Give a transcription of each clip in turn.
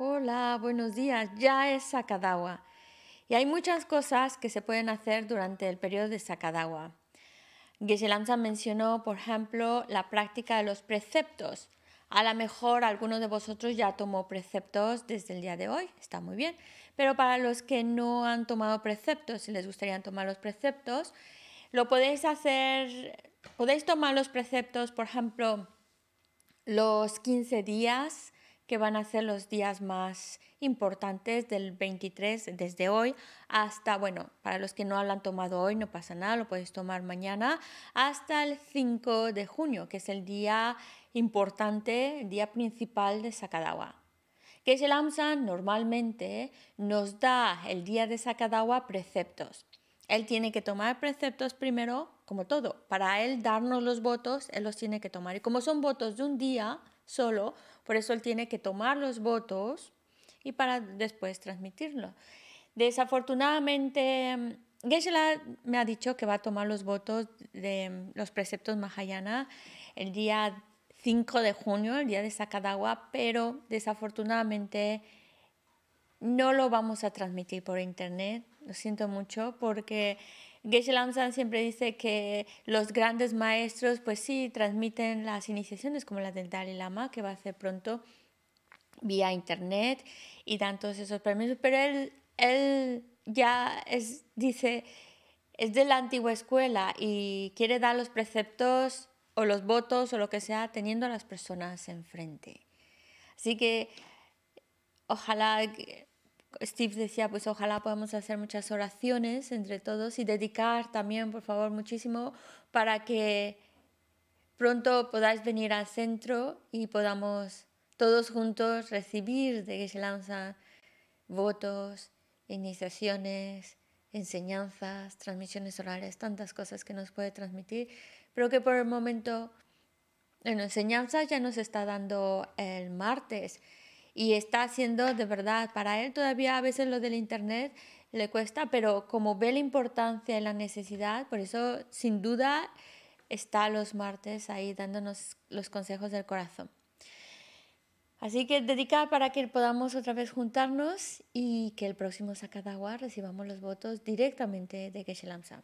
Hola, buenos días. Ya es Sacadagua. Y hay muchas cosas que se pueden hacer durante el periodo de Sakadawa. geshe mencionó, por ejemplo, la práctica de los preceptos. A lo mejor algunos de vosotros ya tomó preceptos desde el día de hoy, está muy bien, pero para los que no han tomado preceptos, y les gustaría tomar los preceptos, lo podéis hacer, podéis tomar los preceptos, por ejemplo, los 15 días, que van a ser los días más importantes del 23 desde hoy hasta, bueno, para los que no lo han tomado hoy, no pasa nada, lo puedes tomar mañana, hasta el 5 de junio, que es el día importante, el día principal de Sakadawa que el AMSA, normalmente nos da el día de Sakadawa preceptos. Él tiene que tomar preceptos primero, como todo. Para él darnos los votos, él los tiene que tomar. Y como son votos de un día solo, por eso él tiene que tomar los votos y para después transmitirlo. Desafortunadamente, mm, geshe me ha dicho que va a tomar los votos de mm, los preceptos Mahayana el día 5 de junio, el día de Sakadawa, pero desafortunadamente no lo vamos a transmitir por internet. Lo siento mucho porque Geshe Lamsan siempre dice que los grandes maestros, pues sí, transmiten las iniciaciones como la del Dalai Lama, que va a hacer pronto vía internet y dan todos esos permisos, pero él, él ya es, dice, es de la antigua escuela y quiere dar los preceptos o los votos o lo que sea teniendo a las personas enfrente. Así que ojalá Steve decía, pues ojalá podamos hacer muchas oraciones entre todos y dedicar también, por favor, muchísimo para que pronto podáis venir al centro y podamos todos juntos recibir de que se lanzan votos, iniciaciones, enseñanzas, transmisiones orales, tantas cosas que nos puede transmitir, pero que por el momento en enseñanzas ya nos está dando el martes y está haciendo de verdad, para él todavía a veces lo del Internet le cuesta, pero como ve la importancia y la necesidad, por eso sin duda está los martes ahí dándonos los consejos del corazón. Así que dedica para que podamos otra vez juntarnos y que el próximo Sakadawa recibamos los votos directamente de Geshe Lamsa.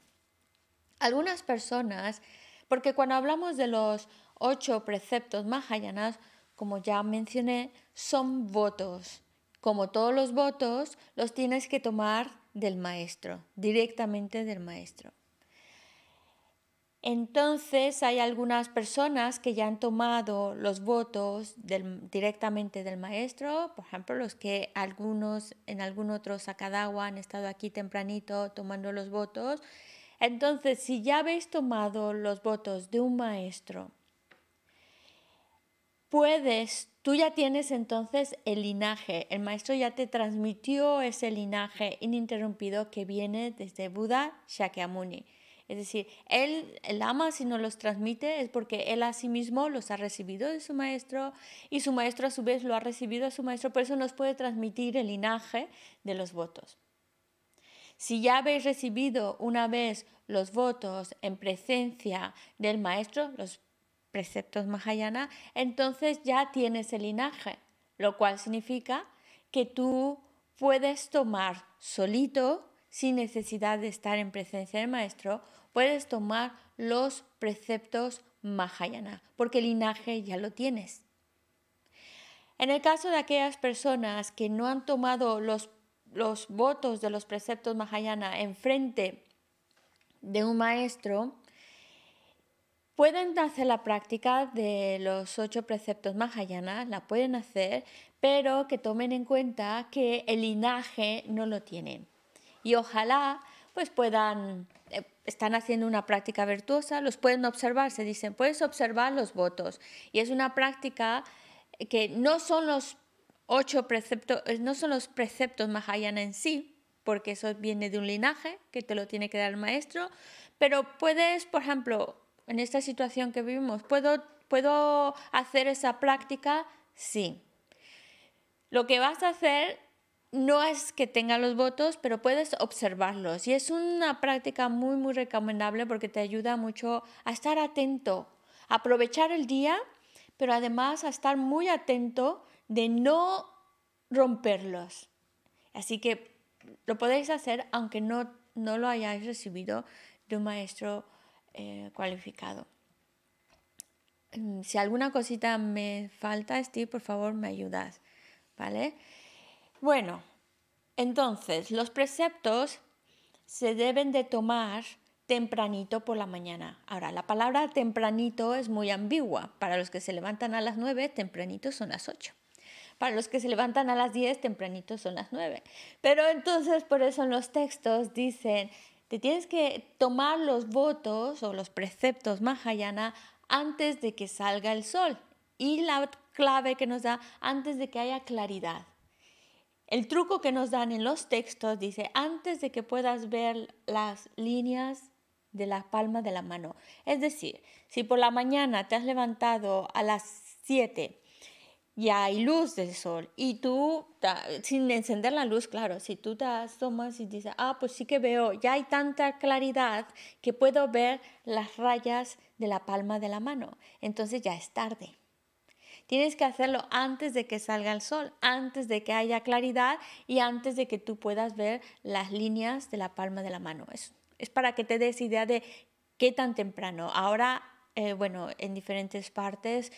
Algunas personas, porque cuando hablamos de los ocho preceptos mahayanas, como ya mencioné, son votos. Como todos los votos, los tienes que tomar del maestro, directamente del maestro. Entonces hay algunas personas que ya han tomado los votos directamente del maestro, por ejemplo, los que algunos en algún otro sacadagua han estado aquí tempranito tomando los votos. Entonces, si ya habéis tomado los votos de un maestro puedes, tú ya tienes entonces el linaje, el maestro ya te transmitió ese linaje ininterrumpido que viene desde Buda Shakyamuni. Es decir, él, el ama si no los transmite es porque él a sí mismo los ha recibido de su maestro y su maestro a su vez lo ha recibido a su maestro, por eso nos puede transmitir el linaje de los votos. Si ya habéis recibido una vez los votos en presencia del maestro, los preceptos Mahayana, entonces ya tienes el linaje, lo cual significa que tú puedes tomar solito, sin necesidad de estar en presencia del maestro, puedes tomar los preceptos Mahayana, porque el linaje ya lo tienes. En el caso de aquellas personas que no han tomado los, los votos de los preceptos Mahayana en frente de un maestro, Pueden hacer la práctica de los ocho preceptos Mahayana, la pueden hacer, pero que tomen en cuenta que el linaje no lo tienen. Y ojalá pues puedan, eh, están haciendo una práctica virtuosa, los pueden observar, se dicen, puedes observar los votos. Y es una práctica que no son los ocho preceptos, eh, no son los preceptos Mahayana en sí, porque eso viene de un linaje que te lo tiene que dar el maestro, pero puedes, por ejemplo, en esta situación que vivimos. ¿Puedo, hacer esa práctica? Sí. Lo que vas a hacer no es que tenga los votos, pero puedes observarlos. Y es una práctica muy, muy recomendable porque te ayuda mucho a estar atento, a aprovechar el día, pero además a estar muy atento de no romperlos. Así que lo podéis hacer aunque no, no lo hayáis recibido de un maestro eh, cualificado. Mm, si alguna cosita me falta, Steve, por favor me ayudas, ¿vale? Bueno, entonces, los preceptos se deben de tomar tempranito por la mañana. Ahora, la palabra tempranito es muy ambigua. Para los que se levantan a las 9, tempranito son las 8. Para los que se levantan a las 10, tempranito son las 9. Pero entonces, por eso en los textos dicen tienes que tomar los votos o los preceptos Mahayana antes de que salga el sol. Y la clave que nos da antes de que haya claridad. El truco que nos dan en los textos dice, antes de que puedas ver las líneas de la palma de la mano. Es decir, si por la mañana te has levantado a las 7 ya hay luz del sol. Y tú, sin encender la luz, claro, si tú te asomas y dices, ah, pues sí que veo, ya hay tanta claridad que puedo ver las rayas de la palma de la mano. Entonces ya es tarde. Tienes que hacerlo antes de que salga el sol, antes de que haya claridad y antes de que tú puedas ver las líneas de la palma de la mano. Es, es para que te des idea de qué tan temprano. Ahora, eh, bueno, en diferentes partes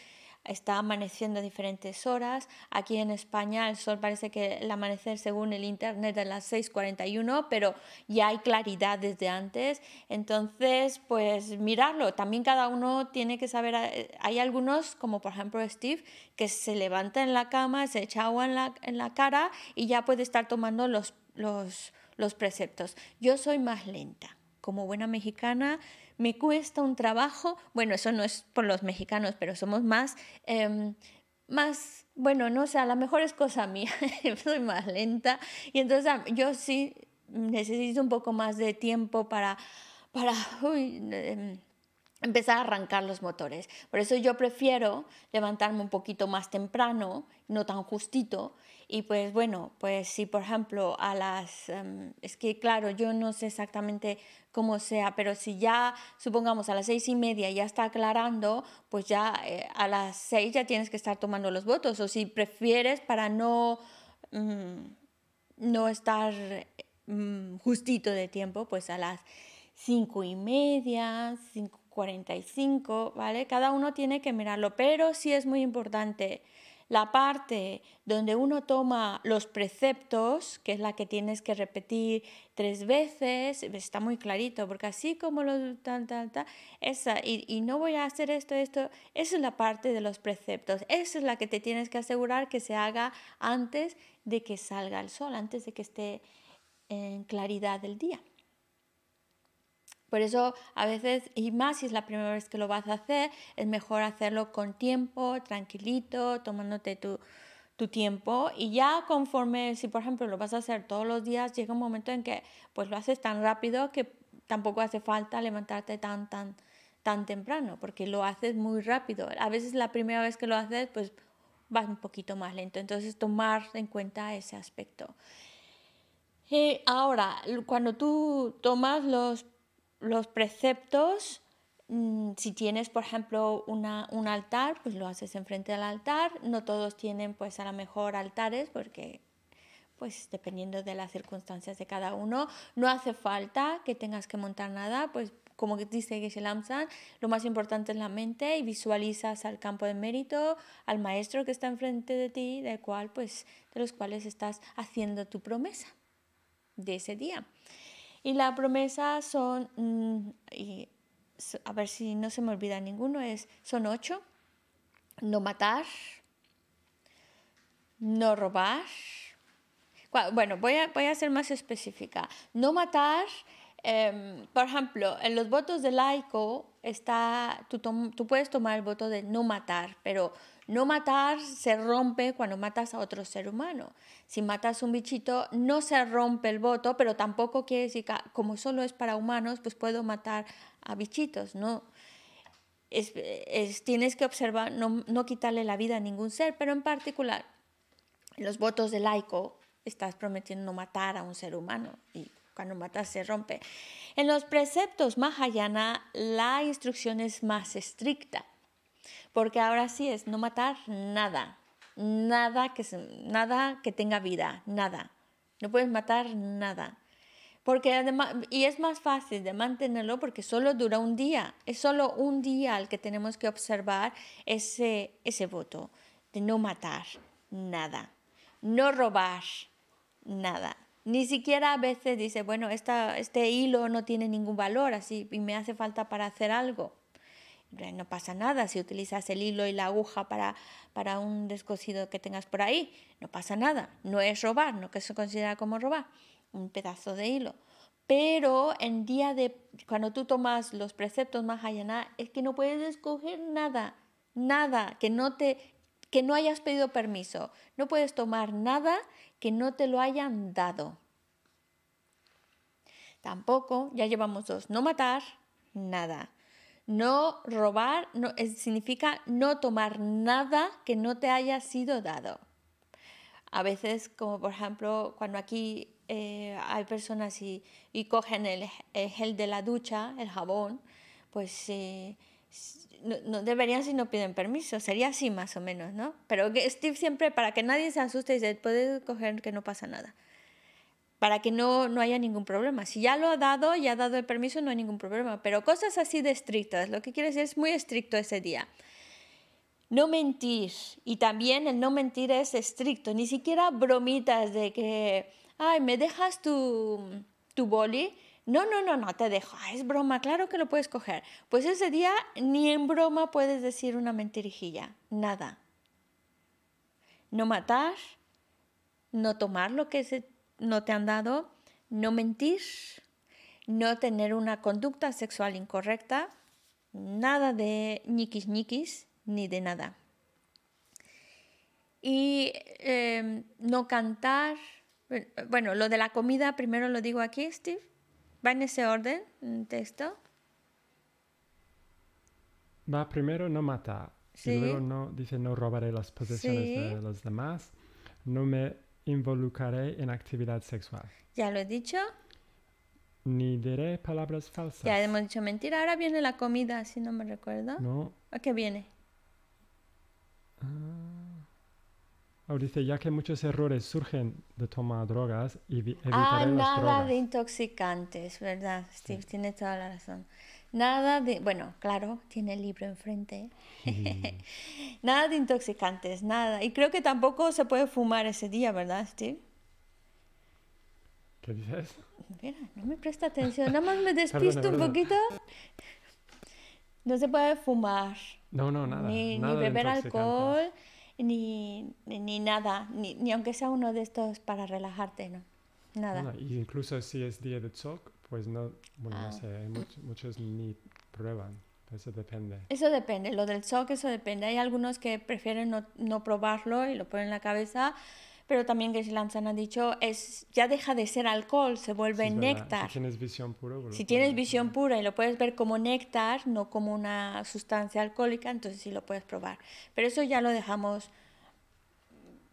está amaneciendo a diferentes horas. Aquí en España el sol parece que el amanecer según el internet a las 6.41, pero ya hay claridad desde antes. Entonces, pues mirarlo. También cada uno tiene que saber, eh, hay algunos, como por ejemplo Steve, que se levanta en la cama, se echa agua en la, en la cara y ya puede estar tomando los, los, los preceptos. Yo soy más lenta. Como buena mexicana, me cuesta un trabajo, bueno, eso no es por los mexicanos, pero somos más, em, más, bueno, no sé, a lo mejor es cosa mía, soy más lenta y entonces yo sí necesito un poco más de tiempo para, para, uy, em, empezar a arrancar los motores. Por eso yo prefiero levantarme un poquito más temprano, no tan justito, y pues bueno, pues si por ejemplo a las, em, es que claro, yo no sé exactamente cómo sea, pero si ya supongamos a las seis y media ya está aclarando, pues ya eh, a las seis ya tienes que estar tomando los votos, o si prefieres para no, mm, no estar mm, justito de tiempo, pues a las cinco y media, cinco 45, ¿vale? Cada uno tiene que mirarlo, pero sí es muy importante la parte donde uno toma los preceptos, que es la que tienes que repetir tres veces, está muy clarito, porque así como lo tal tal tal esa, y, no voy a hacer esto, esto, esa es la parte de los preceptos, esa es la que te tienes que asegurar que se haga antes de que salga el sol, antes de que esté en claridad el día. Por eso a veces, y más si es la primera vez que lo vas a hacer, es mejor hacerlo con tiempo, tranquilito, tomándote tu, tiempo y ya conforme, si por ejemplo lo vas a hacer todos los días, llega un momento en que pues lo haces tan rápido que tampoco hace falta levantarte tan, tan, tan temprano, porque lo haces muy rápido. A veces la primera vez que lo haces, pues vas un poquito más lento. Entonces, tomar en cuenta ese aspecto. Y eh, ahora, cuando tú tomas los los preceptos, mm, si tienes, por ejemplo, un altar, pues lo haces enfrente del altar. No todos tienen, pues a lo mejor, altares, porque, pues dependiendo de las circunstancias de cada uno, no hace falta que tengas que montar nada, pues como dice Geshe Lamsan, lo más importante es la mente y visualizas al campo de mérito, al maestro que está enfrente de ti, cual, pues, de los cuales estás haciendo tu promesa de ese día. Y la promesa son, mm, a ver si no se me olvida ninguno, es, son ocho. No matar, no robar. Bueno, voy a, ser más específica. No matar, em, por ejemplo, en los votos de laico está, tú puedes tomar el voto de no matar, pero no matar se rompe cuando matas a otro ser humano. Si matas un bichito, no se rompe el voto, pero tampoco quiere decir que ah, como solo es para humanos, pues puedo matar a bichitos, ¿no? tienes que observar, no, no quitarle la vida a ningún ser, pero en particular, los votos de laico, estás prometiendo no matar a un ser humano y cuando matas se rompe. En los preceptos Mahayana la instrucción es más estricta porque ahora sí es no matar nada, nada que, nada que tenga vida, nada. No puedes matar nada. Porque además, y es más fácil de mantenerlo porque solo dura un día. Es solo un día al que tenemos que observar ese, voto de no matar nada, no robar nada. Ni siquiera a veces dice, bueno, este hilo no tiene ningún valor así y me hace falta para hacer algo. Eh, no pasa nada si utilizas el hilo y la aguja para, un descosido que tengas por ahí, no pasa nada, no es robar, no que se considera como robar, un pedazo de hilo. Pero en día de, cuando tú tomas los preceptos más Mahayana, es que no puedes escoger nada, nada que no te que no hayas pedido permiso. No puedes tomar nada que no te lo hayan dado. Tampoco, ya llevamos dos, no matar, nada. No robar no, significa no tomar nada que no te haya sido dado. A veces, como por ejemplo, cuando aquí eh, hay personas y, cogen el, el, gel de la ducha, el jabón, pues eh, no, deberían si no piden permiso, sería así más o menos, ¿no? Pero Steve siempre, para que nadie se asuste, se puedes coger que no pasa nada para que no, haya ningún problema. Si ya lo ha dado, ya ha dado el permiso, no hay ningún problema. Pero cosas así de estrictas, lo que quiere decir es muy estricto ese día. No mentir, y también el no mentir es estricto, ni siquiera bromitas de que, ay, me dejas tu, tu boli. No, no, no, no te dejo. Ah, es broma, claro que lo puedes coger. Pues ese día ni en broma puedes decir una mentirijilla, nada. No matar, no tomar lo que se no te han dado, no mentir, no tener una conducta sexual incorrecta, nada de ñiquis ñiquis ni de nada. Y em, no cantar, bueno, lo de la comida primero lo digo aquí, Steve, va en ese orden, texto. Va primero no mata, luego no, dice no robaré las posesiones de los demás, no me involucraré en actividad sexual. Ya lo he dicho. Ni diré palabras falsas. Ya hemos dicho mentira. Ahora viene la comida, si no me recuerdo. No. ¿A qué viene? Ah, dice, ya que muchos errores surgen de tomar drogas, y evitar ah, las drogas. Ah, nada de intoxicantes, ¿verdad? Steve tiene toda la razón. Nada de, bueno, claro, tiene el libro enfrente. nada de intoxicantes, nada. Y creo que tampoco se puede fumar ese día, ¿verdad, Steve? ¿Qué dices? Mira, no me presta atención, nada más me despisto un poquito. No se puede fumar. No, no, nada. Ni, beber alcohol, ni, ni, nada, ni, aunque sea uno de estos para relajarte, ¿no? Nada. incluso si es día de choc... Pues no, bueno, no ah. sé, hay muchos ni prueban, eso depende. Eso depende, lo del SOC, eso depende. Hay algunos que prefieren no, no probarlo y lo ponen en la cabeza, pero también se Lanzan ha dicho, es, ya deja de ser alcohol, se vuelve néctar. Si tienes visión pura. Pues si tienes visión pura y lo puedes ver como néctar, no como una sustancia alcohólica, entonces sí lo puedes probar. Pero eso ya lo dejamos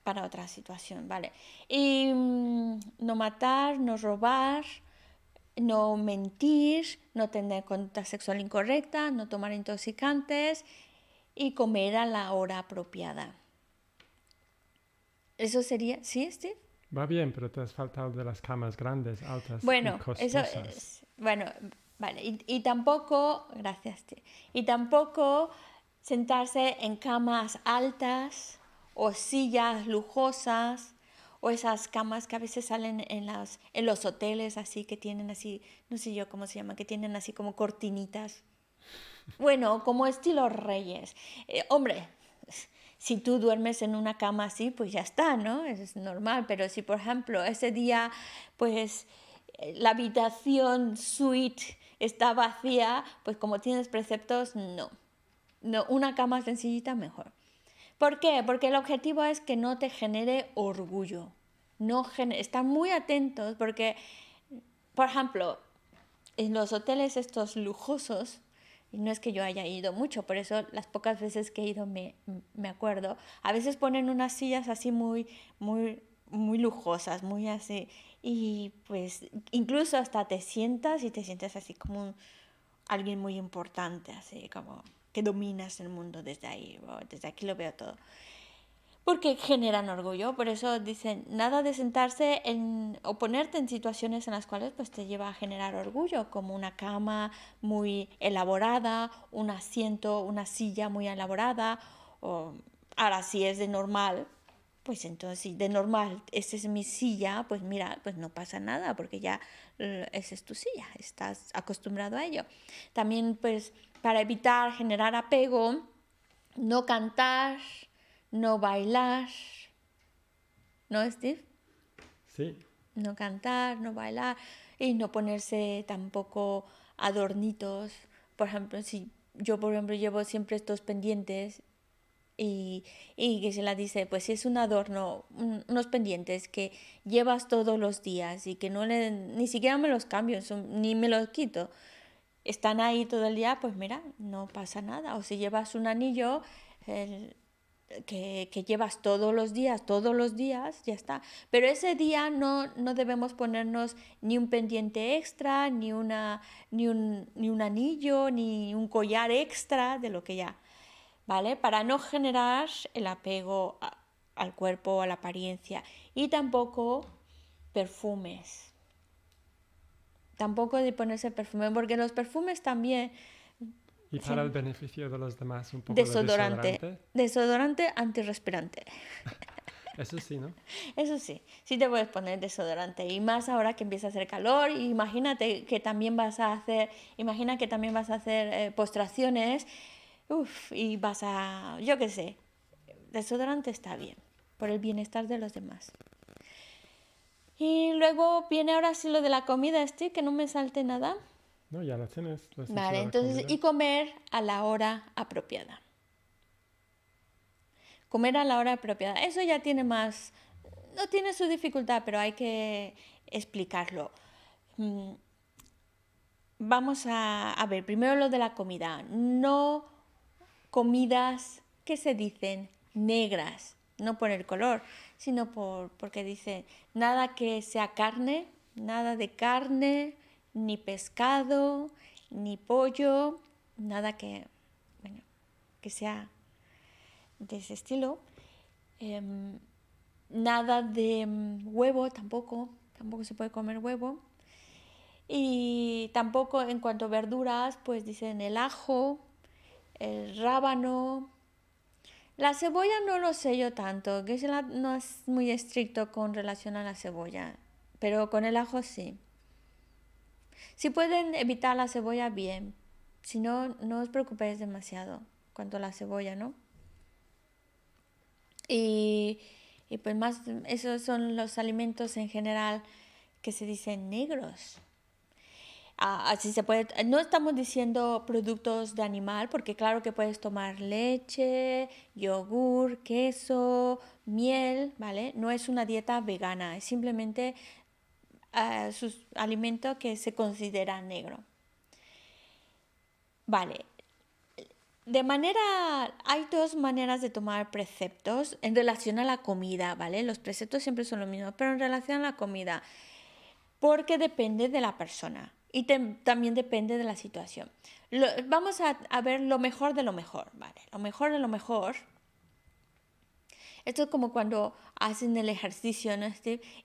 para otra situación, ¿vale? Y mm, no matar, no robar, no mentir, no tener conducta sexual incorrecta, no tomar intoxicantes y comer a la hora apropiada. Eso sería, ¿sí, Steve? Va bien, pero te has faltado de las camas grandes, altas. Bueno, y eso es, bueno, vale. y tampoco, gracias, Steve. Y tampoco sentarse en camas altas o sillas lujosas o esas camas que a veces salen en, las, en los hoteles así que tienen así, no sé yo cómo se llama, que tienen así como cortinitas. Bueno, como estilo reyes. Eh, hombre, si tú duermes en una cama así, pues ya está, ¿no? Es normal, pero si por ejemplo ese día, pues eh, la habitación suite está vacía, pues como tienes preceptos, no. No, una cama sencillita mejor. ¿Por qué? Porque el objetivo es que no te genere orgullo. No Están muy atentos porque, por ejemplo, en los hoteles estos lujosos, y no es que yo haya ido mucho, por eso las pocas veces que he ido me, me acuerdo, a veces ponen unas sillas así muy, muy, muy lujosas, muy así, y pues incluso hasta te sientas y te sientes así como alguien muy importante, así como que dominas el mundo desde ahí, desde aquí lo veo todo. Porque generan orgullo, por eso dicen, nada de sentarse en, o ponerte en situaciones en las cuales pues, te lleva a generar orgullo, como una cama muy elaborada, un asiento, una silla muy elaborada, o ahora si es de normal, pues entonces si de normal, esa es mi silla, pues mira, pues no pasa nada porque ya eh, esa es tu silla, estás acostumbrado a ello. También pues para evitar generar apego, no cantar, no bailar. ¿No, Steve? Sí. No cantar, no bailar y no ponerse tampoco adornitos. Por ejemplo, si yo, por ejemplo, llevo siempre estos pendientes y, y que se la dice, pues si es un adorno, unos pendientes que llevas todos los días y que no ni siquiera me los cambio, ni me los quito están ahí todo el día, pues mira, no pasa nada. O si llevas un anillo que, llevas todos los días, todos los días, ya está. Pero ese día no, no debemos ponernos ni un pendiente extra, ni, una, ni, un, anillo, ni un collar extra de lo que ya. ¿Vale? Para no generar el apego al cuerpo, a la apariencia. Y tampoco perfumes, tampoco de ponerse perfume, porque los perfumes también... Y para el beneficio de los demás, un poco desodorante. desodorante. Desodorante antirrespirante. Eso sí, ¿no? Eso sí, sí te puedes poner desodorante. Y más ahora que empieza a hacer calor, imagínate que también vas a hacer, imagina que también vas a hacer eh, postraciones, uff, y vas a, yo qué sé, desodorante está bien, por el bienestar de los demás. Y luego viene ahora sí lo de la comida, este que no me salte nada. No, ya la tienes. vale, entonces, y comer a la hora apropiada. Comer a la hora apropiada. Eso ya tiene más, no tiene su dificultad, pero hay que explicarlo. Mm, vamos a, a ver, primero lo de la comida. No comidas que se dicen negras, no por el color, sino porque dice, nada que sea carne, nada de carne, ni pescado, ni pollo, nada que, que sea de ese estilo. Em, nada de mm, huevo tampoco, tampoco se puede comer huevo. Y tampoco en cuanto a verduras, pues dicen el ajo, el rábano, la cebolla no lo sé yo tanto, que no es muy estricto con relación a la cebolla, pero con el ajo sí. Si pueden evitar la cebolla, bien. Si no, no os preocupéis demasiado cuanto a la cebolla, ¿no? Y, y pues más, esos son los alimentos en general que se dicen negros así se puede, no estamos diciendo productos de animal, porque claro que puedes tomar leche, yogur, queso, miel, ¿vale? No es una dieta vegana, es simplemente eh, sus alimentos que se considera negro. Vale. De manera, hay dos maneras de tomar preceptos en relación a la comida, ¿vale? Los preceptos siempre son los mismos, pero en relación a la comida, porque depende de la persona y también depende de la situación. vamos a, a, ver lo mejor de lo mejor, ¿vale? Lo mejor de lo mejor. Esto es como cuando hacen el ejercicio, ¿no,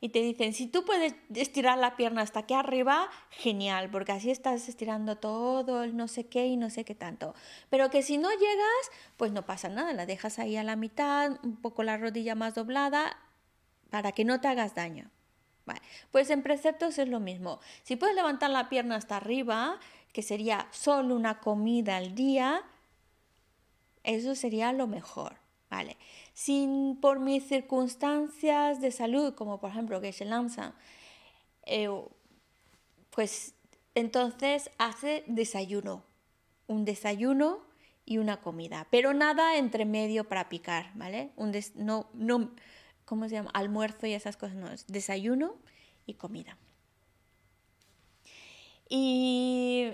Y te dicen, si tú puedes estirar la pierna hasta aquí arriba, genial, porque así estás estirando todo el no sé qué y no sé qué tanto. Pero que si no llegas, pues no pasa nada, la dejas ahí a la mitad, un poco la rodilla más doblada, para que no te hagas daño. Pues en preceptos es lo mismo. Si puedes levantar la pierna hasta arriba, que sería solo una comida al día, eso sería lo mejor. Vale. Sin por mis circunstancias de salud, como por ejemplo que se lanza, eh, pues entonces hace desayuno, un desayuno y una comida, pero nada entre medio para picar, ¿vale? Un no, no, ¿cómo se llama? Almuerzo y esas cosas, no, es desayuno y comida. Y,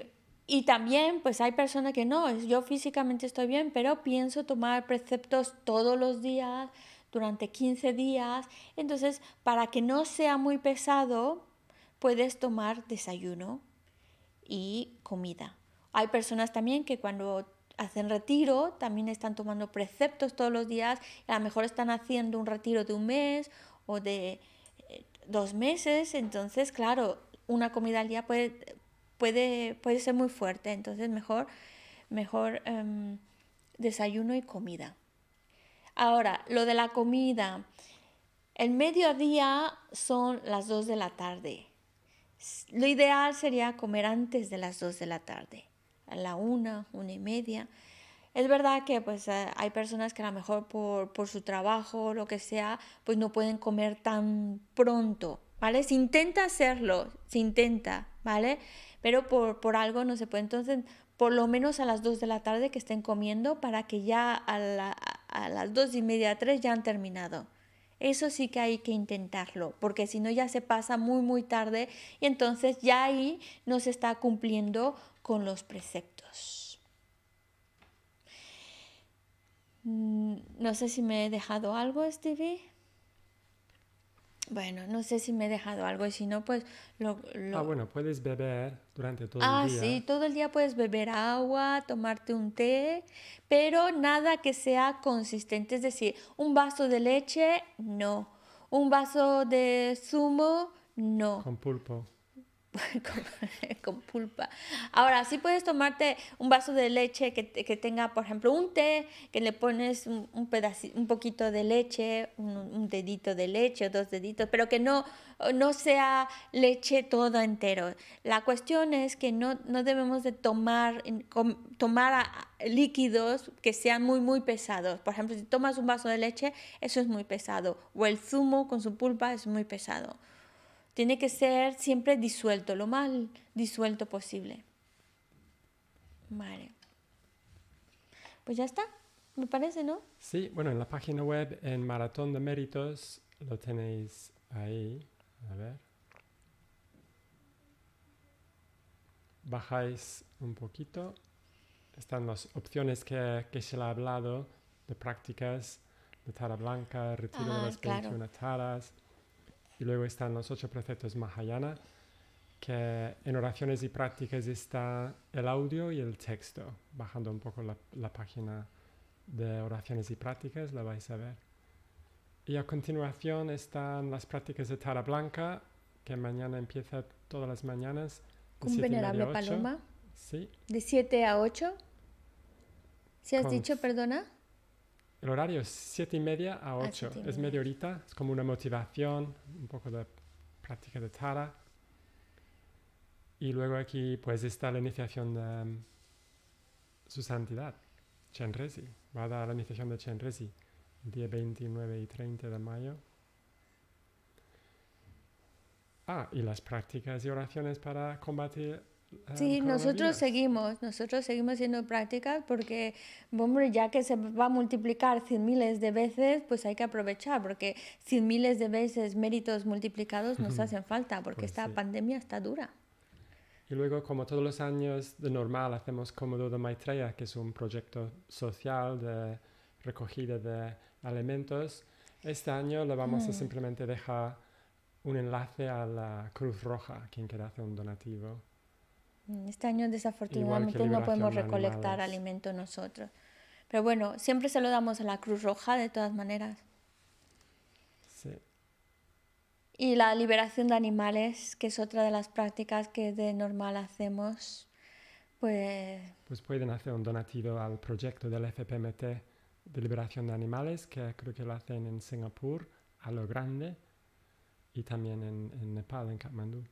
también, pues hay personas que no, yo físicamente estoy bien, pero pienso tomar preceptos todos los días, durante 15 días. Entonces, para que no sea muy pesado, puedes tomar desayuno y comida. Hay personas también que cuando hacen retiro, también están tomando preceptos todos los días, a lo mejor están haciendo un retiro de un mes o de eh, dos meses, entonces claro, una comida al día puede, puede, puede ser muy fuerte, entonces mejor, mejor em, desayuno y comida. Ahora, lo de la comida, el mediodía son las dos de la tarde. Lo ideal sería comer antes de las dos de la tarde a la una, una y media. Es verdad que pues eh, hay personas que a lo mejor por, su trabajo, o lo que sea, pues no pueden comer tan pronto, ¿vale? Se intenta hacerlo, se intenta, ¿vale? Pero por, algo no se puede. Entonces, por lo menos a las dos de la tarde que estén comiendo para que ya a, las dos y media, tres, ya han terminado. Eso sí que hay que intentarlo, porque si no ya se pasa muy, muy tarde y entonces ya ahí no se está cumpliendo con los preceptos. Mm, no sé si me he dejado algo, Stevie. Bueno, no sé si me he dejado algo y si no, pues lo, Ah, bueno, puedes beber durante todo el ah, día. Ah, sí, todo el día puedes beber agua, tomarte un té, pero nada que sea consistente. Es decir, un vaso de leche, no. Un vaso de zumo, no. Con pulpo. con, pulpa. Ahora, sí puedes tomarte un vaso de leche que, tenga, por ejemplo, un té, que le pones un, pedacito, un poquito de leche, un, dedito de leche o dos deditos, pero que no, sea leche todo entero. La cuestión es que no, debemos de tomar, tomar líquidos que sean muy, muy pesados. Por ejemplo, si tomas un vaso de leche, eso es muy pesado. O el zumo con su pulpa es muy pesado. Tiene que ser siempre disuelto, lo más disuelto posible. Vale. Pues ya está, me parece, ¿no? Sí, bueno, en la página web, en Maratón de Méritos, lo tenéis ahí. A ver. Bajáis un poquito. Están las opciones que, se le ha hablado de prácticas de tara blanca, retiro de ah, las taras, luego están los ocho preceptos Mahayana, que en oraciones y prácticas está el audio y el texto. Bajando un poco la, página de oraciones y prácticas, la vais a ver. Y a continuación están las prácticas de Tara Blanca, que mañana empieza todas las mañanas. De venerable paloma. Sí. De 7 a 8. ¿Se has dicho, perdona? El horario es 7 y media a 8. Ah, es media horita, es como una motivación, un poco de práctica de Tara. Y luego aquí pues está la iniciación de um, su santidad, Chenrezig, Va a dar la iniciación de Chenrezig, el día 29 y 30 de mayo. Ah, y las prácticas y oraciones para combatir Ah, sí, nosotros seguimos, nosotros seguimos siendo prácticas porque, hombre, ya que se va a multiplicar cien miles de veces, pues hay que aprovechar porque cien miles de veces méritos multiplicados nos hacen falta porque pues esta pandemia está dura. Y luego, como todos los años de normal, hacemos como de Maitreya, que es un proyecto social de recogida de alimentos. Este año lo vamos a mm. simplemente dejar un enlace a la Cruz Roja, quien quiera hacer un donativo. Mm, este año desafortunadamente no podemos recolectar alimento nosotros. Pero bueno, siempre se lo damos a la Cruz Roja de todas maneras. Sí. Y la liberación de animales, que es otra de las prácticas que de normal hacemos, pues... Pues pueden hacer un donativo al proyecto del FPMT de liberación de animales, que creo que lo hacen en Singapur, a lo grande, y también en, en Nepal, en Kathmandú.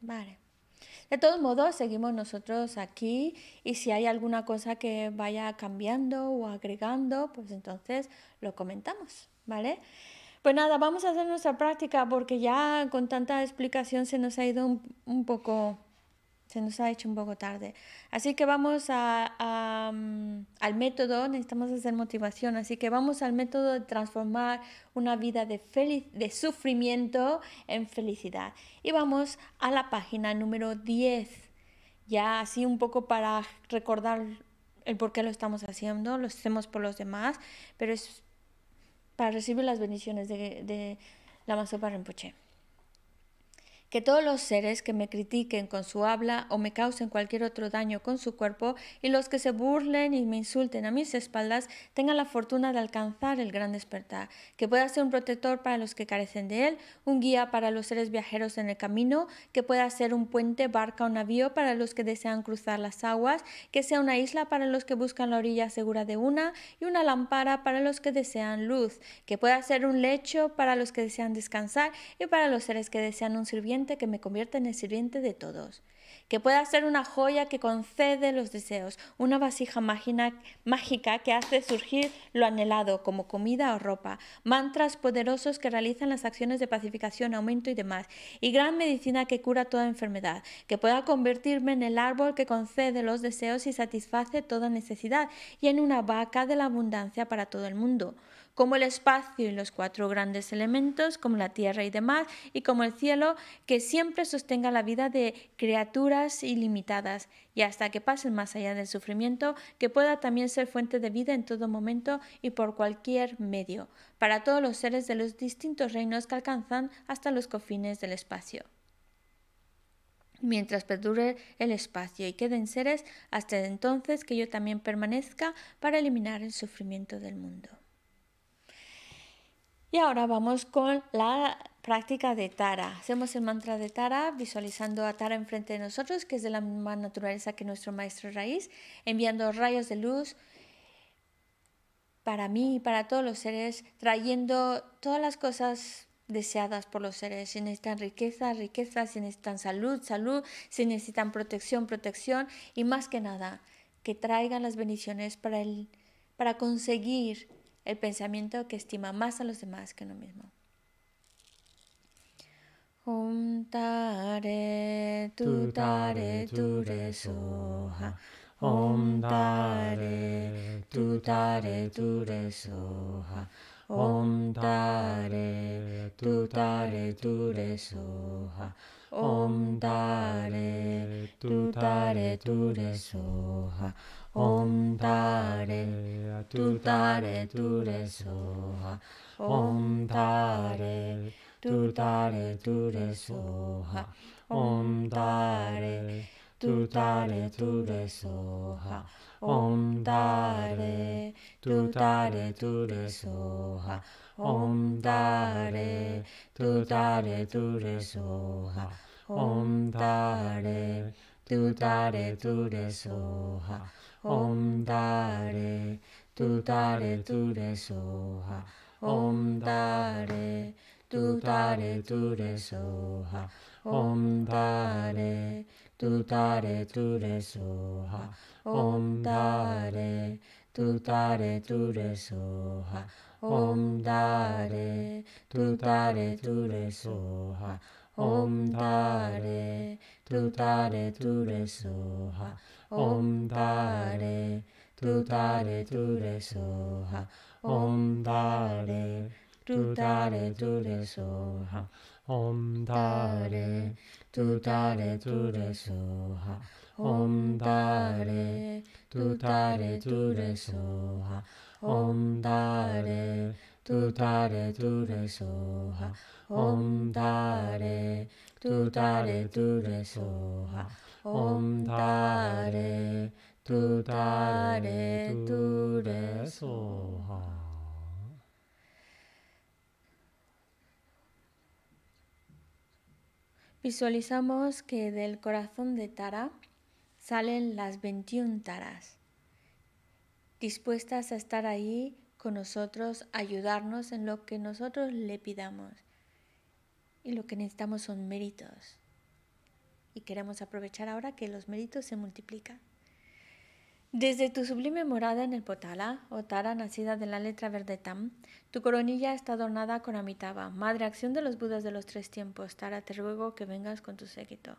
Vale. De todos modos, seguimos nosotros aquí y si hay alguna cosa que vaya cambiando o agregando, pues entonces lo comentamos, ¿vale? Pues nada, vamos a hacer nuestra práctica porque ya con tanta explicación se nos ha ido un, poco se nos ha hecho un poco tarde. Así que vamos a, mm, al método, necesitamos hacer motivación, así que vamos al método de transformar una vida de, feliz, de sufrimiento en felicidad. Y vamos a la página número 10, ya así un poco para recordar el por qué lo estamos haciendo, lo hacemos por los demás, pero es para recibir las bendiciones de, de la Masopa Rinpoche que todos los seres que me critiquen con su habla o me causen cualquier otro daño con su cuerpo y los que se burlen y me insulten a mis espaldas tengan la fortuna de alcanzar el gran despertar, que pueda ser un protector para los que carecen de él, un guía para los seres viajeros en el camino, que pueda ser un puente, barca o navío para los que desean cruzar las aguas, que sea una isla para los que buscan la orilla segura de una y una lámpara para los que desean luz, que pueda ser un lecho para los que desean descansar y para los seres que desean un sirviente que me convierta en el sirviente de todos, que pueda ser una joya que concede los deseos, una vasija mágica que hace surgir lo anhelado como comida o ropa, mantras poderosos que realizan las acciones de pacificación, aumento y demás, y gran medicina que cura toda enfermedad, que pueda convertirme en el árbol que concede los deseos y satisface toda necesidad, y en una vaca de la abundancia para todo el mundo como el espacio y los cuatro grandes elementos, como la tierra y demás, y como el cielo, que siempre sostenga la vida de criaturas ilimitadas, y hasta que pasen más allá del sufrimiento, que pueda también ser fuente de vida en todo momento y por cualquier medio, para todos los seres de los distintos reinos que alcanzan hasta los confines del espacio mientras perdure el espacio y queden seres hasta entonces que yo también permanezca para eliminar el sufrimiento del mundo. Y ahora vamos con la práctica de Tara. Hacemos el mantra de Tara visualizando a Tara enfrente de nosotros, que es de la misma naturaleza que nuestro maestro raíz, enviando rayos de luz para mí y para todos los seres, trayendo todas las cosas deseadas por los seres. Si necesitan riqueza, riqueza, si necesitan salud, salud, si necesitan protección, protección y más que nada, que traigan las bendiciones para, el, para conseguir el pensamiento que estima más a los demás que uno mismo. Om tare tu tare tu re soha. Om tare tu tare tu re Om tare tu tare tu re soha. Om tare tu tare tu re soha. Om tare tu tare tu re soha. Om tare tu tare tu re soha. Om tare tu tare tu re soha. Om tare tu tare tu re soha. Om tare tu tare tu re soha. Om tare tu tare tu re soha. Om dare, Tu dare, Tu Re Soha Om dare, Tu dare, Tu Re Soha Om dare, Tu dare, Tu Re Soha Om dare, Tu dare, Tu Re Soha Om dare, Tu dare, Tu Re Soha Om dare, Tu dare, Tu Re Soha Om Tare Tu Tare Tu Re Soha Om Tare Tu Tare Tu Re Soha Om Tare Tu Tare Tu Re Soha Om Tare Tu Tare Tu Re Soha Om Tare Tu Tare Tu Re Soha Om Tare Tu Tare Tu Re Soha Om Tu Visualizamos que del corazón de Tara salen las 21 Taras, dispuestas a estar ahí con nosotros, ayudarnos en lo que nosotros le pidamos. Y lo que necesitamos son méritos y queremos aprovechar ahora que los méritos se multiplican. Desde tu sublime morada en el Potala, oh Tara nacida de la letra verde Tam, tu coronilla está adornada con Amitaba, madre acción de los Budas de los tres tiempos. Tara, te ruego que vengas con tu séquito.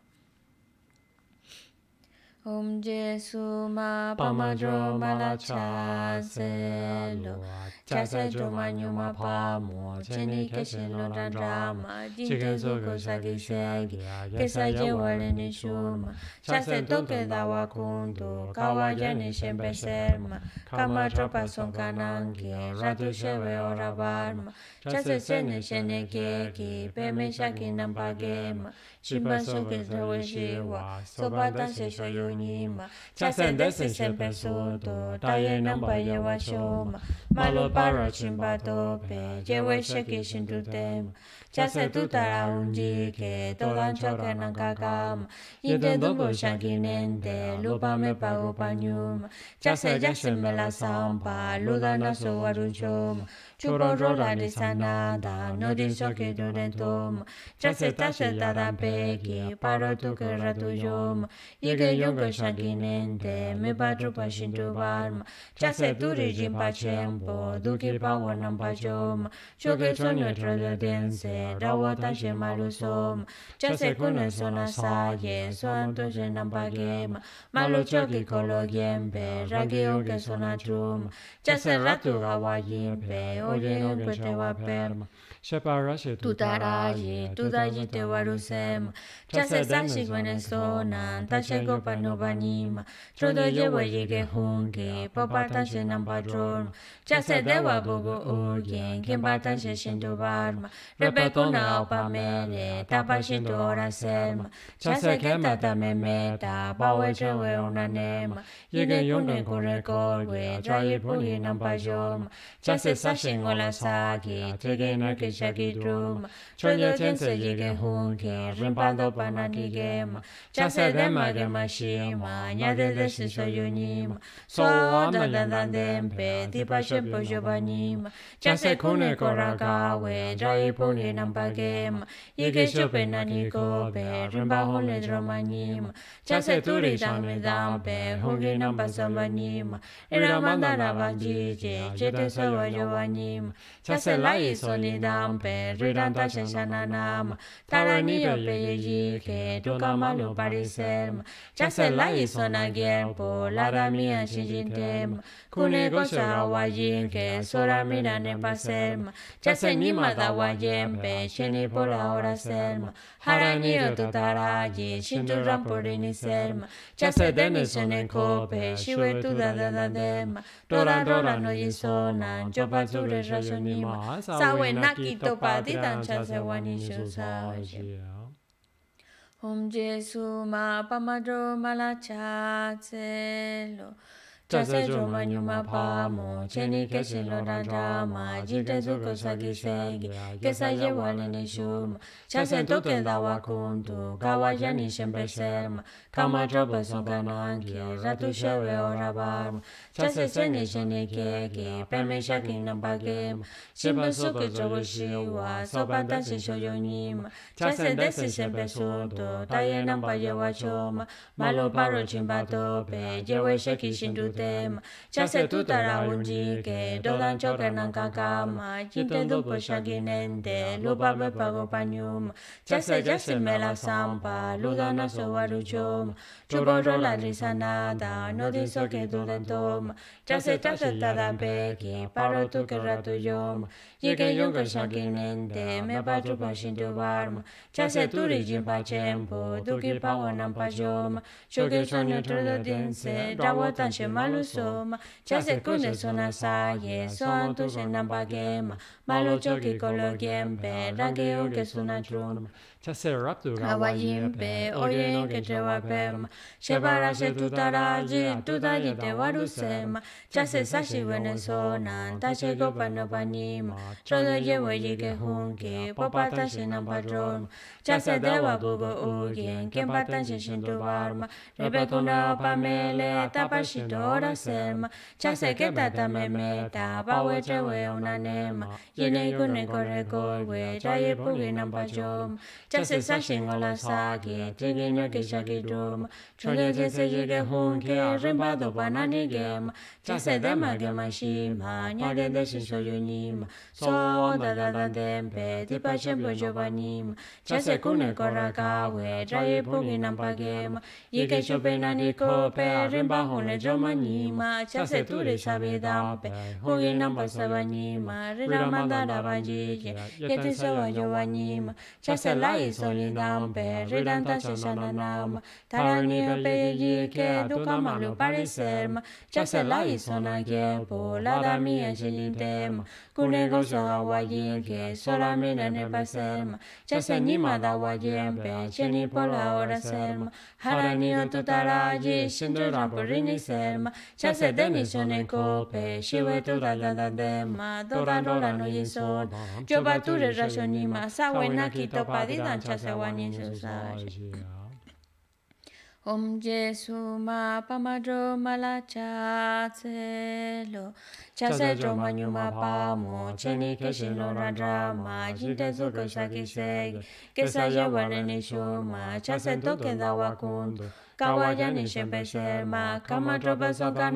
Om Jesu ma pama jo Ma La cha se lo cha se jo ma nyu ma pa mo che ni ke se lo ra ra ma jin je zo go sa ge se ge ke sa je wa le ni shu ma cha se to ke da wa kun do ka wa ja ni se be se ma ka ma tro pa son ka nang ge ra tu she we o ra ba ma cha se se ne she ne ke ke pe me sha ki nam pa ge ma shi ma so ke zo we shi wa so pa ta se so yo Nima, se Sishepe Soto, Taye Namba wa Shoma, Malo Para Chimba Tope, Yewe Sheki Shindu Tema, Chase Tutara Unji Ke, Tolan Choka Nankakam, Yinden Dumbo Shanki Nente, Lupa Me Pago Panyuma, Chase Jashe Mela Sampa, Luda Naso choma churo ro la ri sa na da no ri so ke do ren tom cha se ta se da da pe ki paro tu ke ra tu yom ye ge yo ge sha ki nen te me ba tru pa shin tu bar ma cha se tu ri jin pa chen po du ki pa wa nam pa yom cho ge cho ne tro de den se da wa ta she ma lu som cha se ku ne so na sa ye so an tu je nam pa ge ma ma lo cho ki ko lo yen pe ra ge o ge so na tru cha se ra tu ga wa yin pe oyen, kwen te va a wapem. Shepara she tutara tu tudayi te warusem. Chase sashi wene sona, tashe gopa no banima, trodo yewe yige hunke, popa tashe namba trono, chase dewa bobo urgen, kimba tashe shindu barma, rebe kuna opa mene, tapa shindu ora selma, chase kenta tame meta, bawe chewe unanema, yige yunde kure kolwe, trai puni namba joma, chase sashi ngola sake, tege na chonye tense yige hunke, rimpando pana nigema chasa de magema shima nya de de si so yunima so ama dan dan dempe ti pa shem po jobanima chasa kune koraka we jai puni nam bagema nani ko be rimba hole dromanima chasa turi dame dampe hungi nam basamanima era mandana vajije chete so jobanima chasa lai so dampe ridan ta shananama tarani yo que tu kama lo ya se la y son a quien por la damia sin gintem. Cune cosa guayin que sola mira ne pasem. Chase ni mata guayen peche ni por ahora selma. Harani o tu taraji sin tu rampur inicem. Chase denis son el cope, si we tu da da da dema. Tora tora no y sona, yo pa tu re razonima. Sawe nakito pa ti tan chase guanillo sabe. Om Jesu ma pamadro malachatselo. Chasa choma nyuma pamo, cheni kese lo dandama, jinte zuko sagi segi, kesa ye wale ni shuma. Chasa toke dawa kuntu, kawa jani shembe serma, kama chobe songa nanki, ratu shewe ora barma. Chasa seni sheni keki, peme shaki namba gema, shimba suko chobo shiwa, sopa dansi shoyo nima. Chasa desi shembe suntu, taye namba yewa choma, malo paro chimba tope, jewe sheki shindu tem cha se tu tara unji ke dolan choker nang kaka ma chinten do po shaginende lo ba ba pa go panyum cha se ja se mela sampa ludana so waru chom no la nada, no diso que le dudantum. cha chase tadan peki, paro tu que que yo yunga shakinente, me pachu yo varm. Chase turi tiempo, chempo, que pago nampajum. Chuke ya trudo dinse, dawatan shemalusum. Chase se sonasaye, son tu shenampagema. malo que yo que que su sunachum. Hawaiian pe oyen ke chewa pema Shebara she tutaraji tutaji te warusema Chase sashi wene sonan tashe gopa no panima Chodo yewe yike hunke popa tashe nam patron Chase dewa bugo ugen kempa tanshe shintu varma Rebe kuna pamele tapashi tora sema Chase keta tame meta pawe chewe unanema Yine ikune kore kolwe chaye pugi nam pachoma Chase sashing ola sagi, tigin yaki shagi drum, Chole jese jige hunke rimba do banani gem. Jase dema gema shima nyade deshi shoyunim. So da da da dempe tipa shembo jovanim. Jase kune korakawe jaye pungi nampagem. Yike shope nani kope rimba hune jomanima. Jase turi sabidampe hungi nampa sabanima. Rina mandara banjike yete sawa jovanima. Jase lai solidampe ridanta shishananam. Tarani Peyeke, Dukamanu Parisem, Chasalai Sonage, Poladami and Genitem, Kunego Sawayeke, Solamin and Pasem, Chasanima da Wayempe, Cheni Pola Orasem, Haranino Tutaraji, Shindura Purinisem, Chasadeni Sonecope, Shivetura Dadadema, Dora Dora no Yisod, Jobature Rasionima, Sawenaki Topadidan Chasawanin Society. Om Jesu ma pamadro mala cha tse lo cha se jo ma nyu ma pa mo che ni ke shin lo ra dra ma jin te zu ko sha ki se ke sa ya wa ne ni sho ma cha se to ke da wa kun kawajani shepe sherma kama dropa soka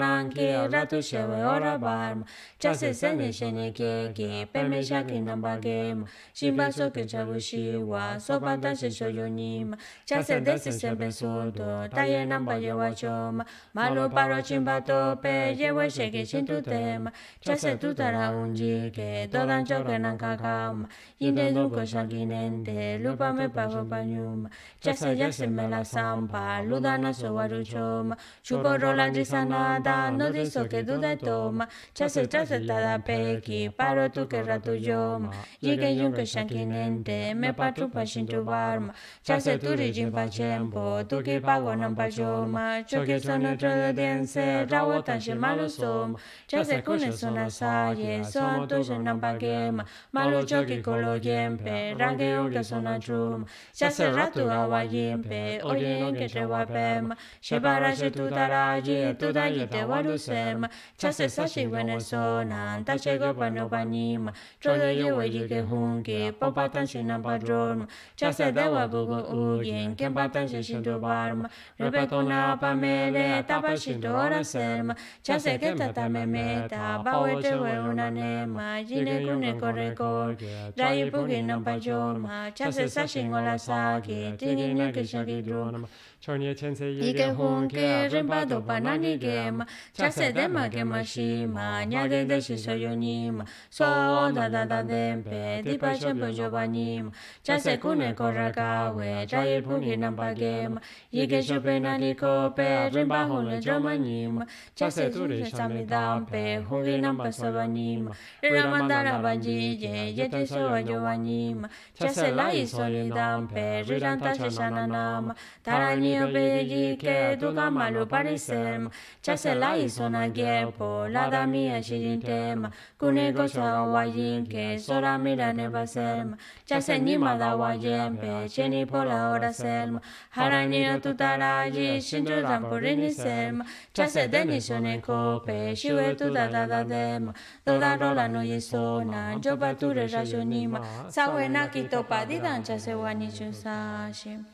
ratu shewe ora barma chase sene shene keki peme shaki namba gema shimba soke chabu shiwa sopa shoyo nima chase desi sempe sudo taye namba yewa choma malu paro chimba tope yewe sin tema chase tutara unjike dodan choke nankakama yinde luko shakinente lupa me pago panyuma chase se me la sampa luda dana se choma chupo rolanji dice da no diso que duda toma chase chase tada peki paro tu que ratu yoma yige yun que shankinente me patru pa varma barma chase turi jin pa chempo tu que pago non pa yoma choque son otro de dense rawo tan shi som som chase kune son asaye son tu jen non pa quema malu choque colo yempe range un que son a chum chase ratu awa yempe oyen que trewa pe și se ce Jerusalem, Shibarashi Tutaraji, Tudayita Warusem, Chase Sashi Venesonan, Tachego Panopanim, Chode Yueji Kehunki, Popatan Shinan Padrom, Chase Dewa Bugu Ugin, Kempatan Shishindu Barm, Rebekuna Pamele, Tapashindu Orasem, Chase Ketata Memeta, Bawete Weunanema, Jine Kuneko Rekor, Dai Bugin Pajoma, Chase Sashin Olasaki, Tingin Nakishaki Dronam, Chornya chense yige hong ke rinpa dopa nani ge ma Chakse de ma ge ma shi ma Nya de de shi so yo ni ma So on da da da den pe Di pa shen po jo ba ni ma Chakse kune ko ra ka we Cha yir pung ki nam pa ge ma Yige shu pe nani ko pe Rinpa hong le jo ma ni ma Chakse tu ri sha mi dam pe Hong ki nam pa so ba ni ma Rama da ra ba ji je Je te so wa jo wa ni ma Chakse la yi so ni dam pe Ri ran ta shi sha na na ma Ta ra ni obéis, que tu camalo malo parisem, chasela y sona giepo, la damia shirintem, kunego sawayin, que sora mira nebasem, chasenima da wayempe, cheni pola orasem, haranina tutaraji, shinjo rampurinisem, chasedeni soneko, pe, shiwe tutadadadem, toda rola no yisona, yo pature rajonima, sawenakito padidan chasewanichusashim.